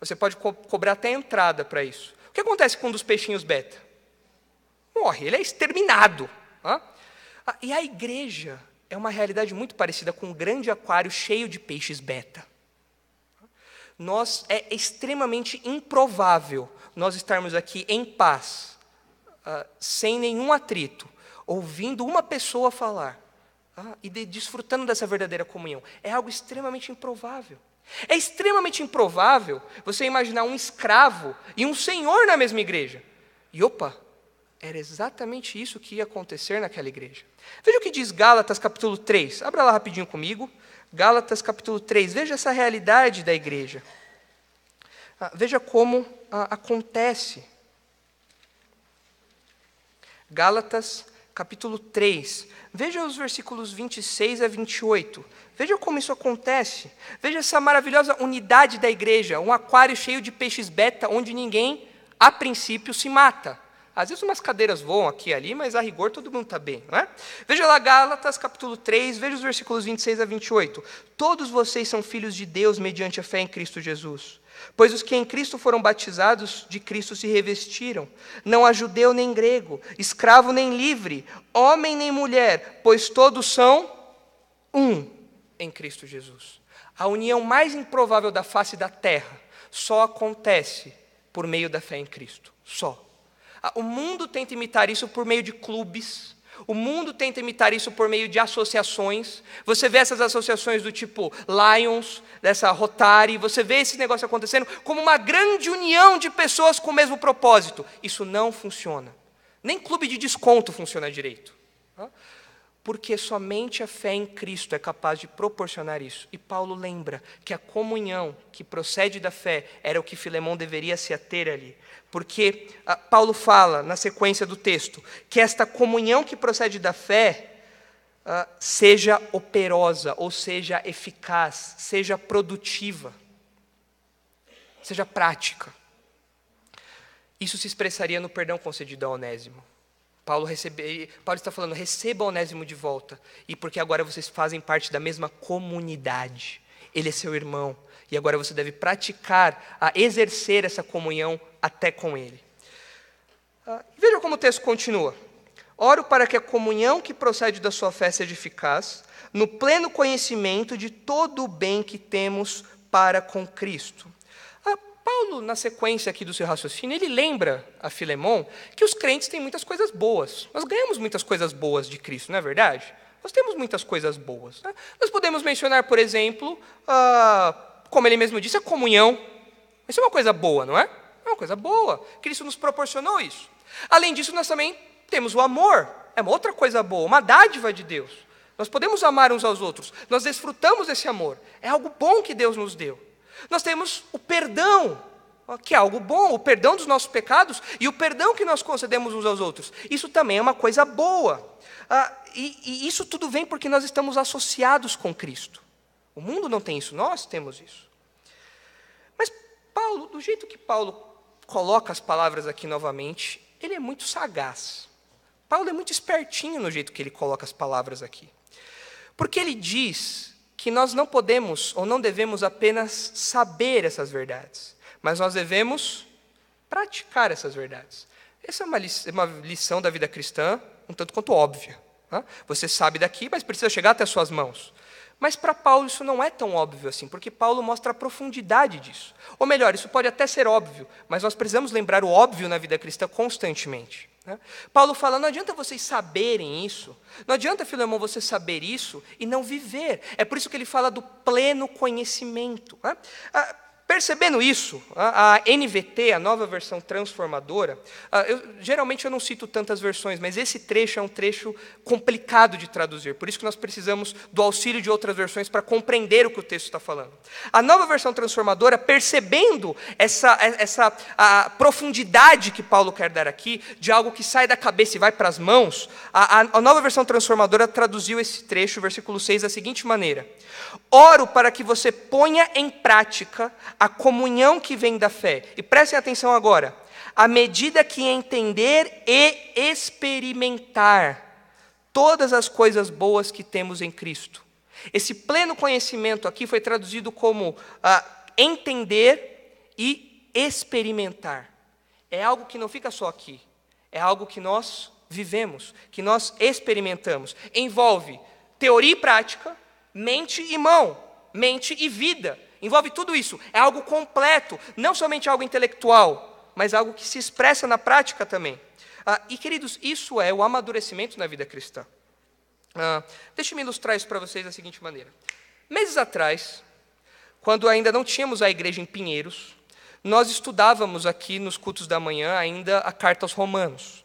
Você pode co cobrar até a entrada para isso. O que acontece com um dos peixinhos beta? Morre, ele é exterminado. Ah, e a igreja é uma realidade muito parecida com um grande aquário cheio de peixes beta. Nós é extremamente improvável nós estarmos aqui em paz, ah, sem nenhum atrito, ouvindo uma pessoa falar ah, e desfrutando dessa verdadeira comunhão. É algo extremamente improvável. É extremamente improvável você imaginar um escravo e um senhor na mesma igreja. E opa, era exatamente isso que ia acontecer naquela igreja. Veja o que diz Gálatas capítulo 3. Abra lá rapidinho comigo. Gálatas capítulo 3. Veja essa realidade da igreja. Ah, veja como ah, acontece. Gálatas capítulo 3. Veja os versículos 26 a 28. Veja como isso acontece. Veja essa maravilhosa unidade da igreja, um aquário cheio de peixes beta, onde ninguém, a princípio, se mata. Às vezes umas cadeiras voam aqui e ali, mas a rigor todo mundo está bem, não é? Veja lá Gálatas capítulo 3, veja os versículos 26 a 28. Todos vocês são filhos de Deus mediante a fé em Cristo Jesus. Pois os que em Cristo foram batizados, de Cristo se revestiram. Não há judeu nem grego, escravo nem livre, homem nem mulher, pois todos são um em Cristo Jesus. A união mais improvável da face da terra só acontece por meio da fé em Cristo. Só. O mundo tenta imitar isso por meio de clubes. O mundo tenta imitar isso por meio de associações. Você vê essas associações do tipo Lions, dessa Rotary, você vê esse negócio acontecendo como uma grande união de pessoas com o mesmo propósito. Isso não funciona. Nem clube de desconto funciona direito porque somente a fé em Cristo é capaz de proporcionar isso. E Paulo lembra que a comunhão que procede da fé era o que Filemão deveria se ater ali. Porque ah, Paulo fala, na sequência do texto, que esta comunhão que procede da fé uh, seja operosa, ou seja eficaz, seja produtiva, seja prática. Isso se expressaria no perdão concedido a Onésimo. Paulo, recebe, Paulo está falando, receba o onésimo de volta. E porque agora vocês fazem parte da mesma comunidade. Ele é seu irmão. E agora você deve praticar, a exercer essa comunhão até com ele. Ah, veja como o texto continua. Oro para que a comunhão que procede da sua fé seja eficaz, no pleno conhecimento de todo o bem que temos para com Cristo. Paulo, na sequência aqui do seu raciocínio, ele lembra a Filemon que os crentes têm muitas coisas boas. Nós ganhamos muitas coisas boas de Cristo, não é verdade? Nós temos muitas coisas boas. Né? Nós podemos mencionar, por exemplo, a, como ele mesmo disse, a comunhão. Isso é uma coisa boa, não é? É uma coisa boa. Cristo nos proporcionou isso. Além disso, nós também temos o amor. É uma outra coisa boa, uma dádiva de Deus. Nós podemos amar uns aos outros. Nós desfrutamos desse amor. É algo bom que Deus nos deu. Nós temos o perdão, que é algo bom, o perdão dos nossos pecados e o perdão que nós concedemos uns aos outros. Isso também é uma coisa boa. Ah, e, e isso tudo vem porque nós estamos associados com Cristo. O mundo não tem isso, nós temos isso. Mas Paulo, do jeito que Paulo coloca as palavras aqui novamente, ele é muito sagaz. Paulo é muito espertinho no jeito que ele coloca as palavras aqui. Porque ele diz que nós não podemos ou não devemos apenas saber essas verdades, mas nós devemos praticar essas verdades. Essa é uma, uma lição da vida cristã, um tanto quanto óbvia. Né? Você sabe daqui, mas precisa chegar até as suas mãos. Mas para Paulo isso não é tão óbvio assim, porque Paulo mostra a profundidade disso. Ou melhor, isso pode até ser óbvio, mas nós precisamos lembrar o óbvio na vida cristã constantemente. Né? Paulo fala: não adianta vocês saberem isso, não adianta, Filemão, você saber isso e não viver. É por isso que ele fala do pleno conhecimento. Né? Ah, Percebendo isso, a NVT, a nova versão transformadora, eu, geralmente eu não cito tantas versões, mas esse trecho é um trecho complicado de traduzir, por isso que nós precisamos do auxílio de outras versões para compreender o que o texto está falando. A nova versão transformadora, percebendo essa, essa a profundidade que Paulo quer dar aqui, de algo que sai da cabeça e vai para as mãos, a, a nova versão transformadora traduziu esse trecho, versículo 6, da seguinte maneira: Oro para que você ponha em prática a comunhão que vem da fé. E prestem atenção agora. À medida que entender e experimentar todas as coisas boas que temos em Cristo. Esse pleno conhecimento aqui foi traduzido como ah, entender e experimentar. É algo que não fica só aqui, é algo que nós vivemos, que nós experimentamos. Envolve teoria e prática, mente e mão, mente e vida. Envolve tudo isso. É algo completo, não somente algo intelectual, mas algo que se expressa na prática também. Ah, e, queridos, isso é o amadurecimento na vida cristã. Ah, Deixe-me ilustrar isso para vocês da seguinte maneira. Meses atrás, quando ainda não tínhamos a igreja em Pinheiros, nós estudávamos aqui nos cultos da manhã ainda a carta aos Romanos.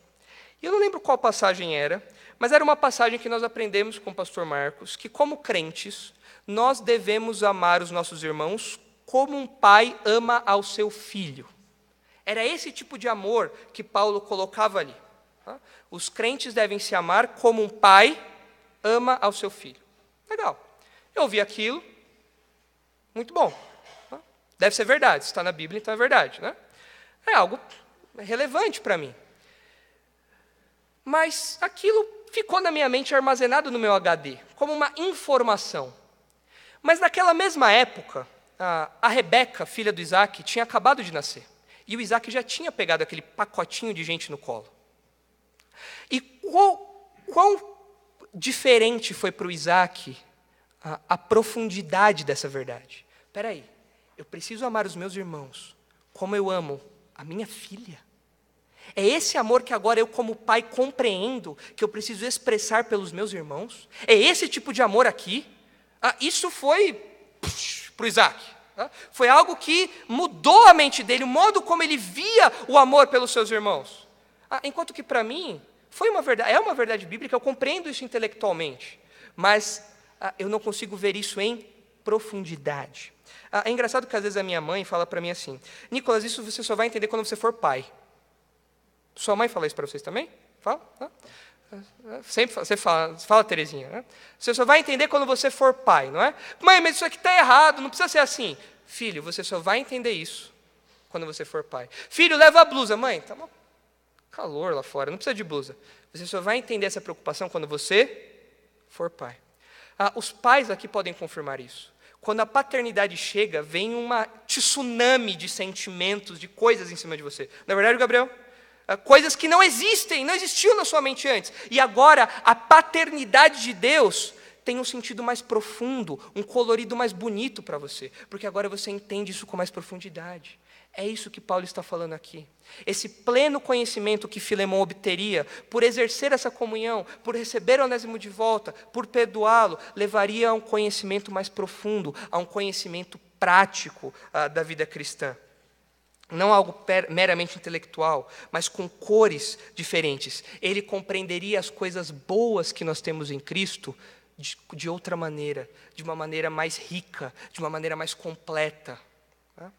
E eu não lembro qual passagem era, mas era uma passagem que nós aprendemos com o pastor Marcos que, como crentes, nós devemos amar os nossos irmãos como um pai ama ao seu filho. Era esse tipo de amor que Paulo colocava ali. Tá? Os crentes devem se amar como um pai ama ao seu filho. Legal. Eu ouvi aquilo, muito bom. Tá? Deve ser verdade, está na Bíblia, então é verdade. Né? É algo relevante para mim. Mas aquilo ficou na minha mente armazenado no meu HD, como uma informação. Mas naquela mesma época, a, Rebeca, filha do Isaac, tinha acabado de nascer. E o Isaac já tinha pegado aquele pacotinho de gente no colo. E qual, quão diferente foi para o Isaac a, a, profundidade dessa verdade? Espera aí, eu preciso amar os meus irmãos como eu amo a minha filha. É esse amor que agora eu, como pai, compreendo que eu preciso expressar pelos meus irmãos? É esse tipo de amor aqui? Ah, isso foi para o Isaac. Ah, foi algo que mudou a mente dele, o modo como ele via o amor pelos seus irmãos. Ah, enquanto que para mim foi uma verdade, é uma verdade bíblica, eu compreendo isso intelectualmente, mas ah, eu não consigo ver isso em profundidade. Ah, é engraçado que às vezes a minha mãe fala para mim assim: Nicolas, isso você só vai entender quando você for pai. Sua mãe fala isso para vocês também? Fala? Sempre você fala, fala Terezinha, né? Você só vai entender quando você for pai, não é? Mãe, mas isso aqui está errado, não precisa ser assim. Filho, você só vai entender isso quando você for pai. Filho, leva a blusa. Mãe, tá um calor lá fora, não precisa de blusa. Você só vai entender essa preocupação quando você for pai. Ah, os pais aqui podem confirmar isso. Quando a paternidade chega, vem uma tsunami de sentimentos, de coisas em cima de você. Na verdade, Gabriel? Ah, coisas que não existem, não existiam na sua mente antes. E agora a paternidade de Deus tem um sentido mais profundo, um colorido mais bonito para você, porque agora você entende isso com mais profundidade. É isso que Paulo está falando aqui. Esse pleno conhecimento que Filemão obteria por exercer essa comunhão, por receber Onésimo de volta, por perdoá-lo, levaria a um conhecimento mais profundo, a um conhecimento prático uh, da vida cristã não algo meramente intelectual, mas com cores diferentes. Ele compreenderia as coisas boas que nós temos em Cristo de, de outra maneira, de uma maneira mais rica, de uma maneira mais completa. Tá?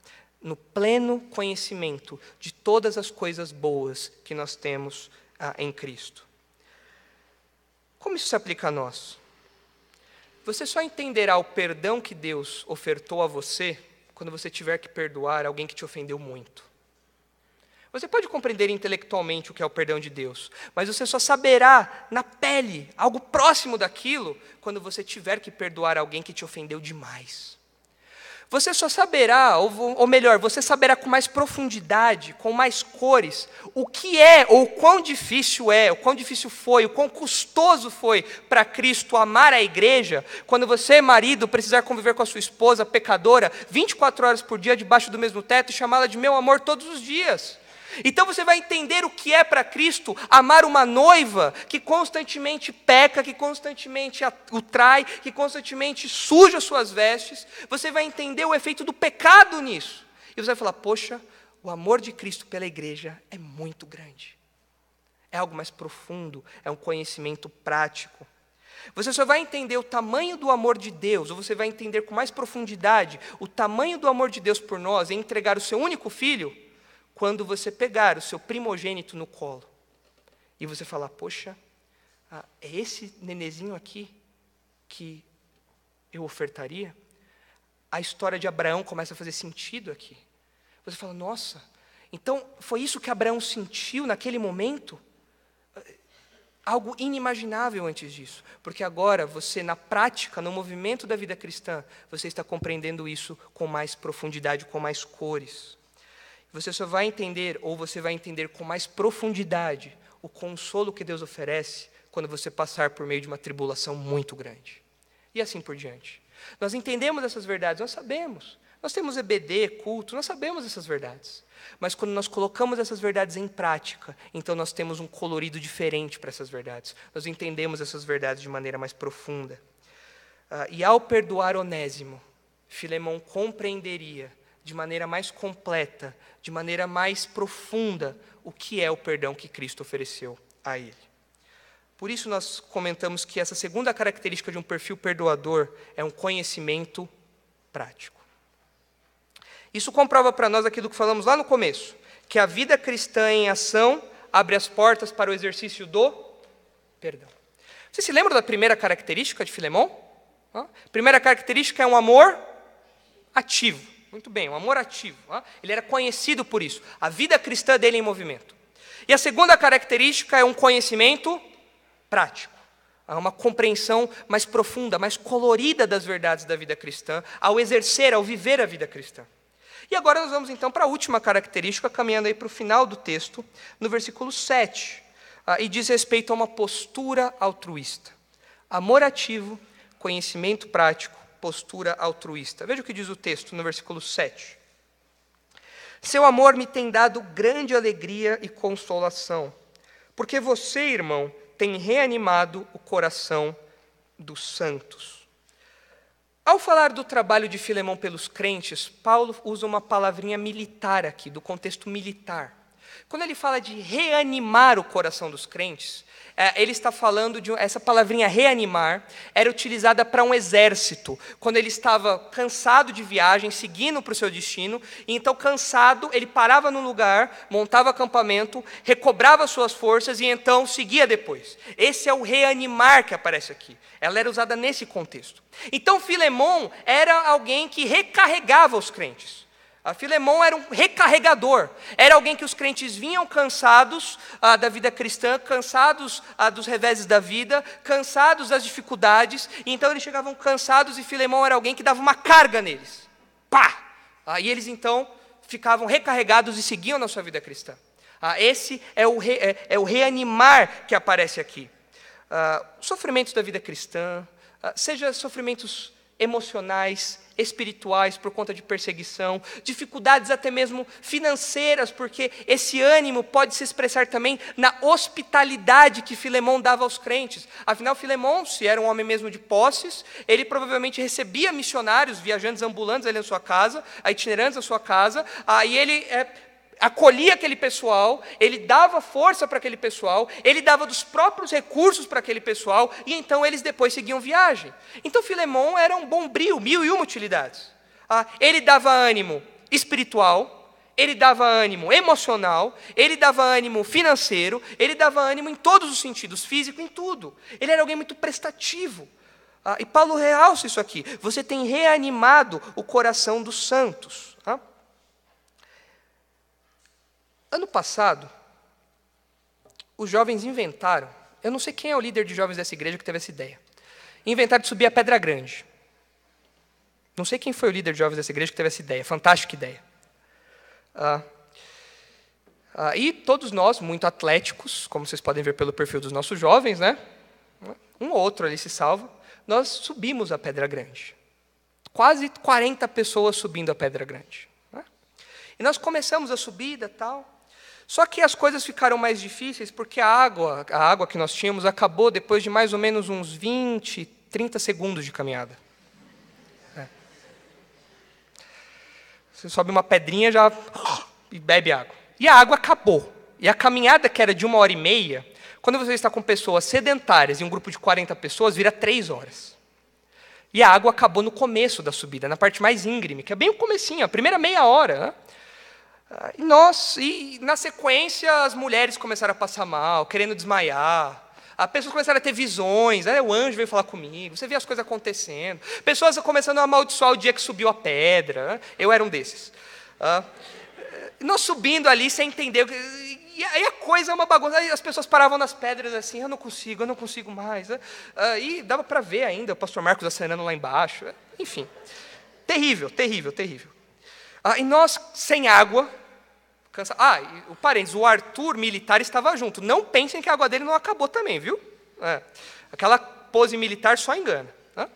No pleno conhecimento de todas as coisas boas que nós temos ah, em Cristo. Como isso se aplica a nós? Você só entenderá o perdão que Deus ofertou a você quando você tiver que perdoar alguém que te ofendeu muito. Você pode compreender intelectualmente o que é o perdão de Deus, mas você só saberá na pele algo próximo daquilo quando você tiver que perdoar alguém que te ofendeu demais. Você só saberá, ou, ou melhor, você saberá com mais profundidade, com mais cores, o que é ou quão difícil é, o quão difícil foi, o quão custoso foi para Cristo amar a igreja, quando você, marido, precisar conviver com a sua esposa pecadora 24 horas por dia debaixo do mesmo teto e chamá-la de meu amor todos os dias. Então você vai entender o que é para Cristo amar uma noiva que constantemente peca, que constantemente o trai, que constantemente suja suas vestes. Você vai entender o efeito do pecado nisso. E você vai falar: poxa, o amor de Cristo pela igreja é muito grande. É algo mais profundo, é um conhecimento prático. Você só vai entender o tamanho do amor de Deus, ou você vai entender com mais profundidade o tamanho do amor de Deus por nós em entregar o seu único filho quando você pegar o seu primogênito no colo e você falar: Poxa, ah, é esse nenezinho aqui que eu ofertaria? A história de Abraão começa a fazer sentido aqui. Você fala: Nossa, então foi isso que Abraão sentiu naquele momento? algo inimaginável antes disso, porque agora você, na prática, no movimento da vida cristã, você está compreendendo isso com mais profundidade, com mais cores. Você só vai entender, ou você vai entender com mais profundidade, o consolo que Deus oferece quando você passar por meio de uma tribulação muito grande. E assim por diante. Nós entendemos essas verdades, nós sabemos. Nós temos EBD, culto, nós sabemos essas verdades. Mas quando nós colocamos essas verdades em prática, então nós temos um colorido diferente para essas verdades. Nós entendemos essas verdades de maneira mais profunda. Ah, e ao perdoar Onésimo, Filemão compreenderia de maneira mais completa, de maneira mais profunda, o que é o perdão que Cristo ofereceu a ele. Por isso, nós comentamos que essa segunda característica de um perfil perdoador é um conhecimento prático. Isso comprova para nós aquilo que falamos lá no começo, que a vida cristã em ação abre as portas para o exercício do perdão. Você se lembra da primeira característica de Filemão? primeira característica é um amor ativo. Muito bem, um amor ativo. Ele era conhecido por isso. A vida cristã dele em movimento. E a segunda característica é um conhecimento prático. Há uma compreensão mais profunda, mais colorida das verdades da vida cristã, ao exercer, ao viver a vida cristã. E agora nós vamos então para a última característica, caminhando aí para o final do texto, no versículo 7. Ah, e diz respeito a uma postura altruísta. Amor ativo, conhecimento prático postura altruísta. Veja o que diz o texto no versículo 7. Seu amor me tem dado grande alegria e consolação, porque você, irmão, tem reanimado o coração dos santos. Ao falar do trabalho de Filemão pelos crentes, Paulo usa uma palavrinha militar aqui, do contexto militar. Quando ele fala de reanimar o coração dos crentes, é, ele está falando de essa palavrinha reanimar, era utilizada para um exército, quando ele estava cansado de viagem, seguindo para o seu destino, e então cansado, ele parava no lugar, montava acampamento, recobrava suas forças e então seguia depois. Esse é o reanimar que aparece aqui. Ela era usada nesse contexto. Então Filemon era alguém que recarregava os crentes. A Filemão era um recarregador, era alguém que os crentes vinham cansados ah, da vida cristã, cansados ah, dos reveses da vida, cansados das dificuldades, e então eles chegavam cansados e Filemão era alguém que dava uma carga neles. Pá! Ah, e eles então ficavam recarregados e seguiam na sua vida cristã. Ah, esse é o, re, é, é o reanimar que aparece aqui. Ah, sofrimentos da vida cristã, ah, seja sofrimentos emocionais, espirituais por conta de perseguição, dificuldades até mesmo financeiras, porque esse ânimo pode se expressar também na hospitalidade que Filemão dava aos crentes. Afinal, Filemão, se era um homem mesmo de posses, ele provavelmente recebia missionários, viajantes ambulantes ali na sua casa, itinerantes na sua casa, aí ele é, acolhia aquele pessoal, ele dava força para aquele pessoal, ele dava dos próprios recursos para aquele pessoal, e então eles depois seguiam viagem. Então Filemão era um bom brilho, mil e uma utilidades. Ah, ele dava ânimo espiritual, ele dava ânimo emocional, ele dava ânimo financeiro, ele dava ânimo em todos os sentidos, físico, em tudo. Ele era alguém muito prestativo. Ah, e Paulo realça isso aqui. Você tem reanimado o coração dos santos. Ano passado, os jovens inventaram, eu não sei quem é o líder de jovens dessa igreja que teve essa ideia, inventaram de subir a Pedra Grande. Não sei quem foi o líder de jovens dessa igreja que teve essa ideia, fantástica ideia. Ah, ah, e todos nós, muito atléticos, como vocês podem ver pelo perfil dos nossos jovens, né? um ou outro ali se salva, nós subimos a Pedra Grande. Quase 40 pessoas subindo a Pedra Grande. Né? E nós começamos a subida tal. Só que as coisas ficaram mais difíceis porque a água, a água que nós tínhamos acabou depois de mais ou menos uns 20, 30 segundos de caminhada. É. Você sobe uma pedrinha já e bebe água. E a água acabou. E a caminhada que era de uma hora e meia, quando você está com pessoas sedentárias e um grupo de 40 pessoas, vira três horas. E a água acabou no começo da subida, na parte mais íngreme, que é bem o comecinho, a primeira meia hora. Né? Ah, e nós, e na sequência, as mulheres começaram a passar mal, querendo desmaiar. As ah, pessoas começaram a ter visões, né? o anjo veio falar comigo, você vê as coisas acontecendo. Pessoas começando a amaldiçoar o dia que subiu a pedra. Né? Eu era um desses. Ah, nós subindo ali sem entender. E aí a coisa é uma bagunça. Aí as pessoas paravam nas pedras assim, eu não consigo, eu não consigo mais. Né? Ah, e dava para ver ainda o pastor Marcos acenando lá embaixo. Enfim, terrível, terrível, terrível. Ah, e nós sem água, Cansa... Ah, o parênteses, o Arthur militar estava junto. Não pensem que a água dele não acabou também, viu? É. Aquela pose militar só engana. Né?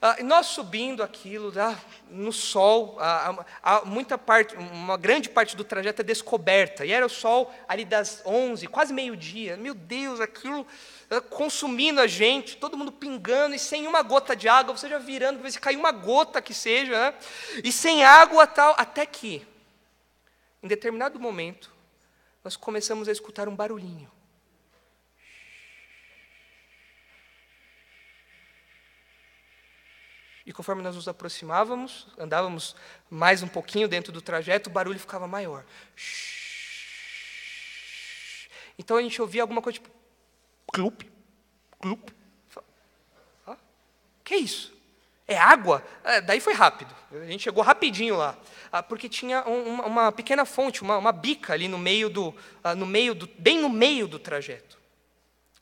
Ah, e nós subindo aquilo, ah, no sol, ah, ah, ah muita parte, uma grande parte do trajeto é descoberta. E era o sol ali das 11, quase meio-dia. Meu Deus, aquilo ah, consumindo a gente, todo mundo pingando e sem uma gota de água, você já virando para ver se caiu uma gota que seja, né? e sem água tal, até que em determinado momento, nós começamos a escutar um barulhinho. E conforme nós nos aproximávamos, andávamos mais um pouquinho dentro do trajeto, o barulho ficava maior. Então a gente ouvia alguma coisa tipo clup, clup. Ah, que é isso? é água? É, daí foi rápido. A gente chegou rapidinho lá, ah, porque tinha uma pequena fonte, uma, uma, bica ali no meio do, ah, no meio do, bem no meio do trajeto.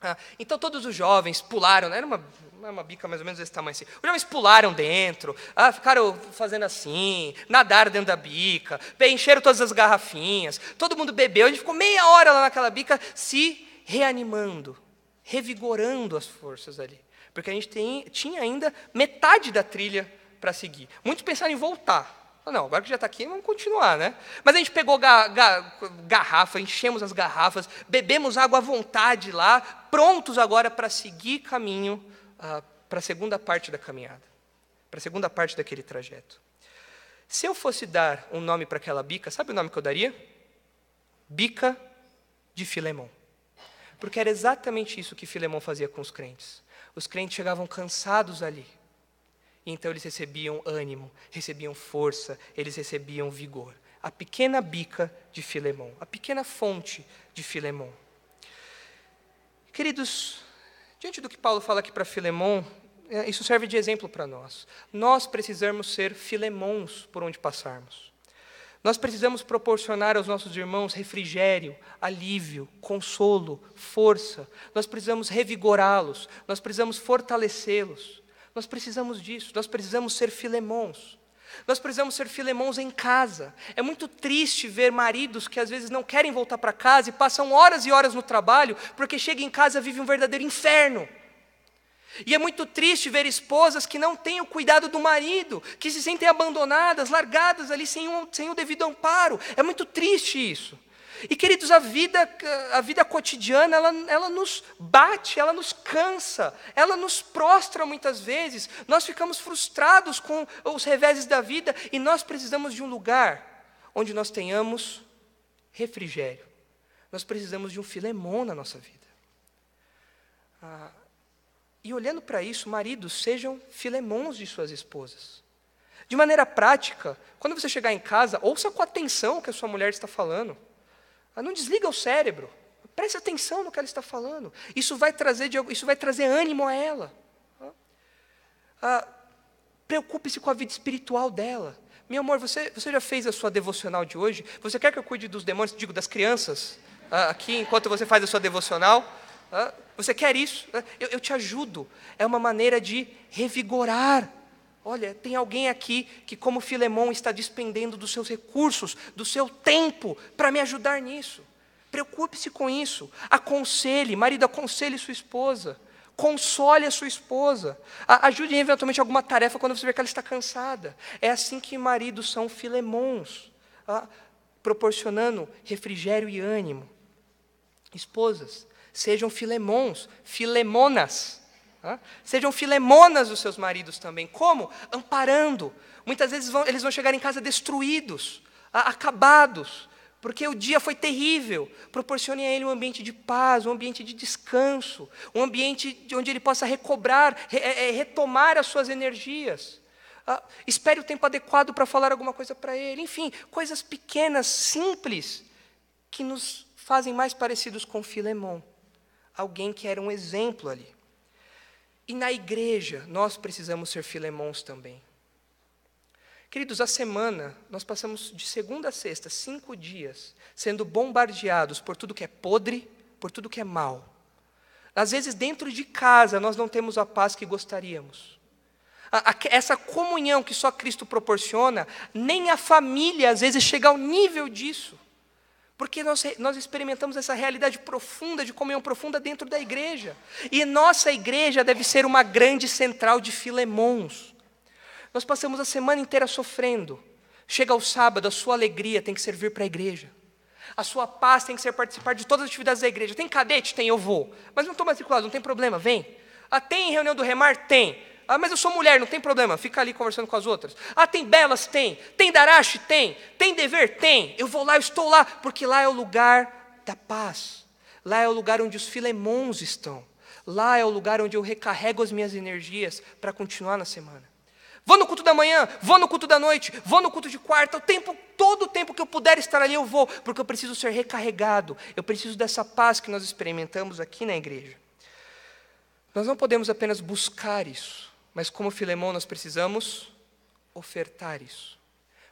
Ah, então todos os jovens pularam, né? era uma, é uma bica mais ou menos desse tamanho assim. Os jovens pularam dentro, ficaram fazendo assim, nadaram dentro da bica, encheram todas as garrafinhas, todo mundo bebeu, a gente ficou meia hora lá naquela bica se reanimando, revigorando as forças ali porque a gente tem, tinha ainda metade da trilha para seguir. Muitos pensaram em voltar. Não, agora que já está aqui, vamos continuar, né? Mas a gente pegou ga, ga, garrafa, enchemos as garrafas, bebemos água à vontade lá, prontos agora para seguir caminho ah, para a segunda parte da caminhada, para a segunda parte daquele trajeto. Se eu fosse dar um nome para aquela bica, sabe o nome que eu daria? Bica de Filemão. Porque era exatamente isso que Filemão fazia com os crentes os crentes chegavam cansados ali. Então eles recebiam ânimo, recebiam força, eles recebiam vigor. A pequena bica de Filemão, a pequena fonte de Filemão. Queridos, diante do que Paulo fala aqui para Filemão, é, isso serve de exemplo para nós. Nós precisamos ser Filemons por onde passarmos. Nós precisamos proporcionar aos nossos irmãos refrigério, alívio, consolo, força. Nós precisamos revigorá-los, nós precisamos fortalecê-los. Nós precisamos disso, nós precisamos ser filemons. Nós precisamos ser filemons em casa. É muito triste ver maridos que às vezes não querem voltar para casa e passam horas e horas no trabalho, porque chega em casa e vive um verdadeiro inferno. E é muito triste ver esposas que não têm o cuidado do marido, que se sentem abandonadas, largadas ali sem, um, sem o devido amparo. É muito triste isso. E queridos, a vida, a vida cotidiana, ela, ela nos bate, ela nos cansa, ela nos prostra muitas vezes. Nós ficamos frustrados com os reveses da vida e nós precisamos de um lugar onde nós tenhamos refrigério. Nós precisamos de um filemão na nossa vida. Ah, e olhando para isso, maridos, sejam filemons de suas esposas. De maneira prática, quando você chegar em casa, ouça com atenção o que a sua mulher está falando. Ah, não desliga o cérebro. Preste atenção no que ela está falando. Isso vai trazer, isso vai trazer ânimo a ela. Ah, Preocupe-se com a vida espiritual dela. Meu amor, você, você já fez a sua devocional de hoje? Você quer que eu cuide dos demônios, digo, das crianças, ah, aqui, enquanto você faz a sua devocional? Você quer isso? Eu, eu te ajudo. É uma maneira de revigorar. Olha, tem alguém aqui que, como Filemão, está despendendo dos seus recursos, do seu tempo, para me ajudar nisso. Preocupe-se com isso. Aconselhe, marido, aconselhe sua esposa. Console a sua esposa. A, ajude eventualmente alguma tarefa quando você ver que ela está cansada. É assim que maridos são filemons, proporcionando refrigério e ânimo. Esposas, Sejam filemons, filemonas. Sejam filemonas os seus maridos também. Como? Amparando. Muitas vezes vão, eles vão chegar em casa destruídos, acabados, porque o dia foi terrível. Proporcione a ele um ambiente de paz, um ambiente de descanso, um ambiente onde ele possa recobrar, re, é, é retomar as suas energias. Ah, espere o tempo adequado para falar alguma coisa para ele. Enfim, coisas pequenas, simples, que nos fazem mais parecidos com Filemão alguém que era um exemplo ali. E na igreja, nós precisamos ser filemons também. Queridos, a semana, nós passamos de segunda a sexta, cinco dias, sendo bombardeados por tudo que é podre, por tudo que é mal. Às vezes, dentro de casa, nós não temos a paz que gostaríamos. essa comunhão que só Cristo proporciona, nem a família às vezes chega ao nível disso. Porque nós, nós experimentamos essa realidade profunda, de comunhão profunda dentro da igreja. E nossa igreja deve ser uma grande central de filemons. Nós passamos a semana inteira sofrendo. Chega o sábado, a sua alegria tem que servir para a igreja. A sua paz tem que ser participar de todas as atividades da igreja. Tem cadete? Tem, eu vou. Mas não estou matriculado, não tem problema, vem. Ah, tem reunião do remar? Tem. Ah, mas eu sou mulher, não tem problema, fica ali conversando com as outras. Ah, tem belas? Tem. Tem darache? Tem. Tem dever? Tem. Eu vou lá, eu estou lá, porque lá é o lugar da paz. Lá é o lugar onde os filemons estão. Lá é o lugar onde eu recarrego as minhas energias para continuar na semana. Vou no culto da manhã, vou no culto da noite, vou no culto de quarta, o tempo, todo o tempo que eu puder estar ali eu vou, porque eu preciso ser recarregado, eu preciso dessa paz que nós experimentamos aqui na igreja. Nós não podemos apenas buscar isso, mas como Filemão, nós precisamos ofertar isso.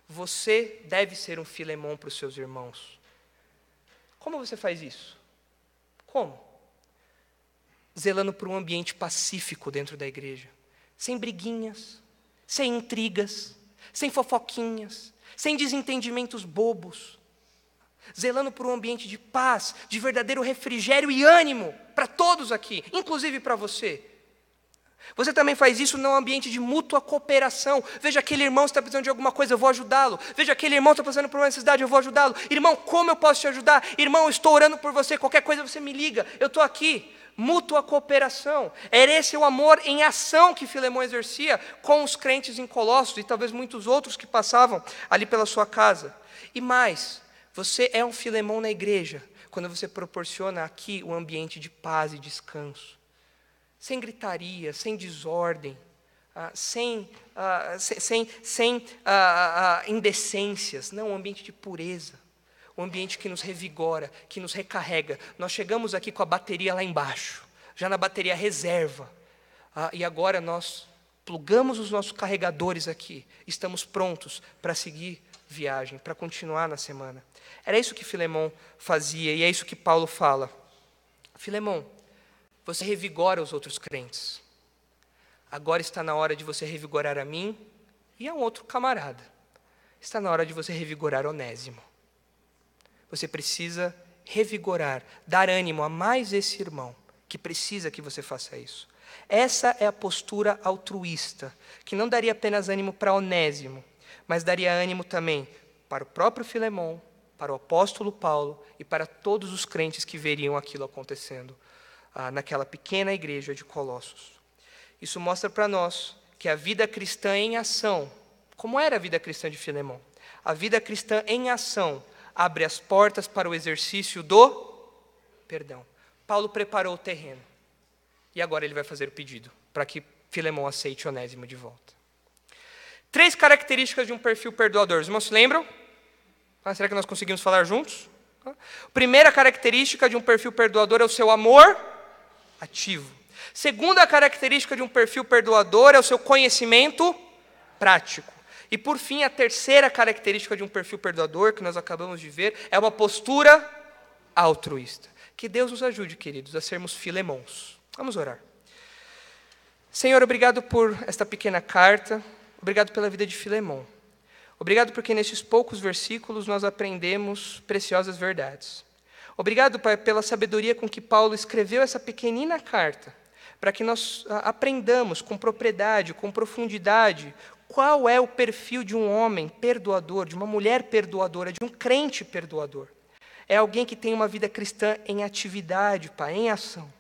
Você deve ser um Filemão para os seus irmãos. Como você faz isso? Como? Zelando por um ambiente pacífico dentro da igreja, sem briguinhas, sem intrigas, sem fofoquinhas, sem desentendimentos bobos. Zelando por um ambiente de paz, de verdadeiro refrigério e ânimo para todos aqui, inclusive para você. Você também faz isso num ambiente de mútua cooperação. Veja aquele irmão está precisando de alguma coisa, eu vou ajudá-lo. Veja aquele irmão está passando por uma necessidade, eu vou ajudá-lo. Irmão, como eu posso te ajudar? Irmão, eu estou orando por você, qualquer coisa você me liga, eu estou aqui. Mútua cooperação. Era esse o amor em ação que Filemão exercia com os crentes em Colossos e talvez muitos outros que passavam ali pela sua casa. E mais, você é um Filemão na igreja quando você proporciona aqui um ambiente de paz e descanso sem gritaria, sem desordem, ah, ah, sem, sem, sem ah, indecências. Não, um ambiente de pureza. Um ambiente que nos revigora, que nos recarrega. Nós chegamos aqui com a bateria lá embaixo, já na bateria reserva. e agora nós plugamos os nossos carregadores aqui. Estamos prontos para seguir viagem, para continuar na semana. Era isso que Filemão fazia e é isso que Paulo fala. Filemão, você revigora os outros crentes. Agora está na hora de você revigorar a mim e a um outro camarada. Está na hora de você revigorar Onésimo. Você precisa revigorar, dar ânimo a mais esse irmão que precisa que você faça isso. Essa é a postura altruísta, que não daria apenas ânimo para Onésimo, mas daria ânimo também para o próprio Filemão, para o apóstolo Paulo e para todos os crentes que veriam aquilo acontecendo ah, naquela pequena igreja de Colossos. Isso mostra para nós que a vida cristã em ação, como era a vida cristã de Filemão? A vida cristã em ação abre as portas para o exercício do perdão. Paulo preparou o terreno. E agora ele vai fazer o pedido para que Filemão aceite Onésimo de volta. Três características de um perfil perdoador. Os irmãos se lembram? Ah, será que nós conseguimos falar juntos? Ah. Primeira característica de um perfil perdoador é o seu amor ativo. Segunda característica de um perfil perdoador é o seu conhecimento prático. E por fim, a terceira característica de um perfil perdoador que nós acabamos de ver é uma postura altruísta. Que Deus nos ajude, queridos, a sermos filemons. Vamos orar. Senhor, obrigado por esta pequena carta, obrigado pela vida de Filemão. Obrigado porque nesses poucos versículos nós aprendemos preciosas verdades. Obrigado, Pai, pela sabedoria com que Paulo escreveu essa pequenina carta, para que nós ah, aprendamos com propriedade, com profundidade, qual é o perfil de um homem perdoador, de uma mulher perdoadora, de um crente perdoador. É alguém que tem uma vida cristã em atividade, Pai, em ação.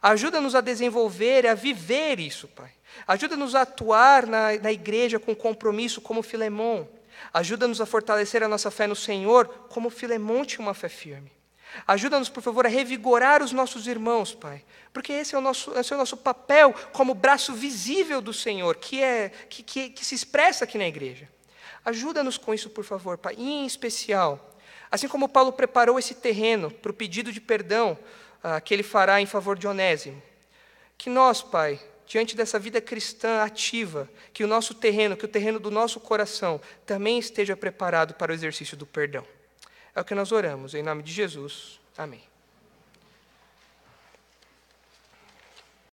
Ajuda-nos a desenvolver, a viver isso, Pai. Ajuda-nos a atuar na, na igreja com compromisso, como Filemão. Ajuda-nos a fortalecer a nossa fé no Senhor, como Filemão tinha uma fé firme. Ajuda-nos, por favor, a revigorar os nossos irmãos, Pai, porque esse é o nosso, esse é o nosso papel como braço visível do Senhor, que, é, que, que, que se expressa aqui na igreja. Ajuda-nos com isso, por favor, Pai, e em especial, assim como Paulo preparou esse terreno para o pedido de perdão ah, que ele fará em favor de Onésimo, que nós, Pai, diante dessa vida cristã ativa, que o nosso terreno, que o terreno do nosso coração também esteja preparado para o exercício do perdão. É o que nós oramos, em nome de Jesus. Amém.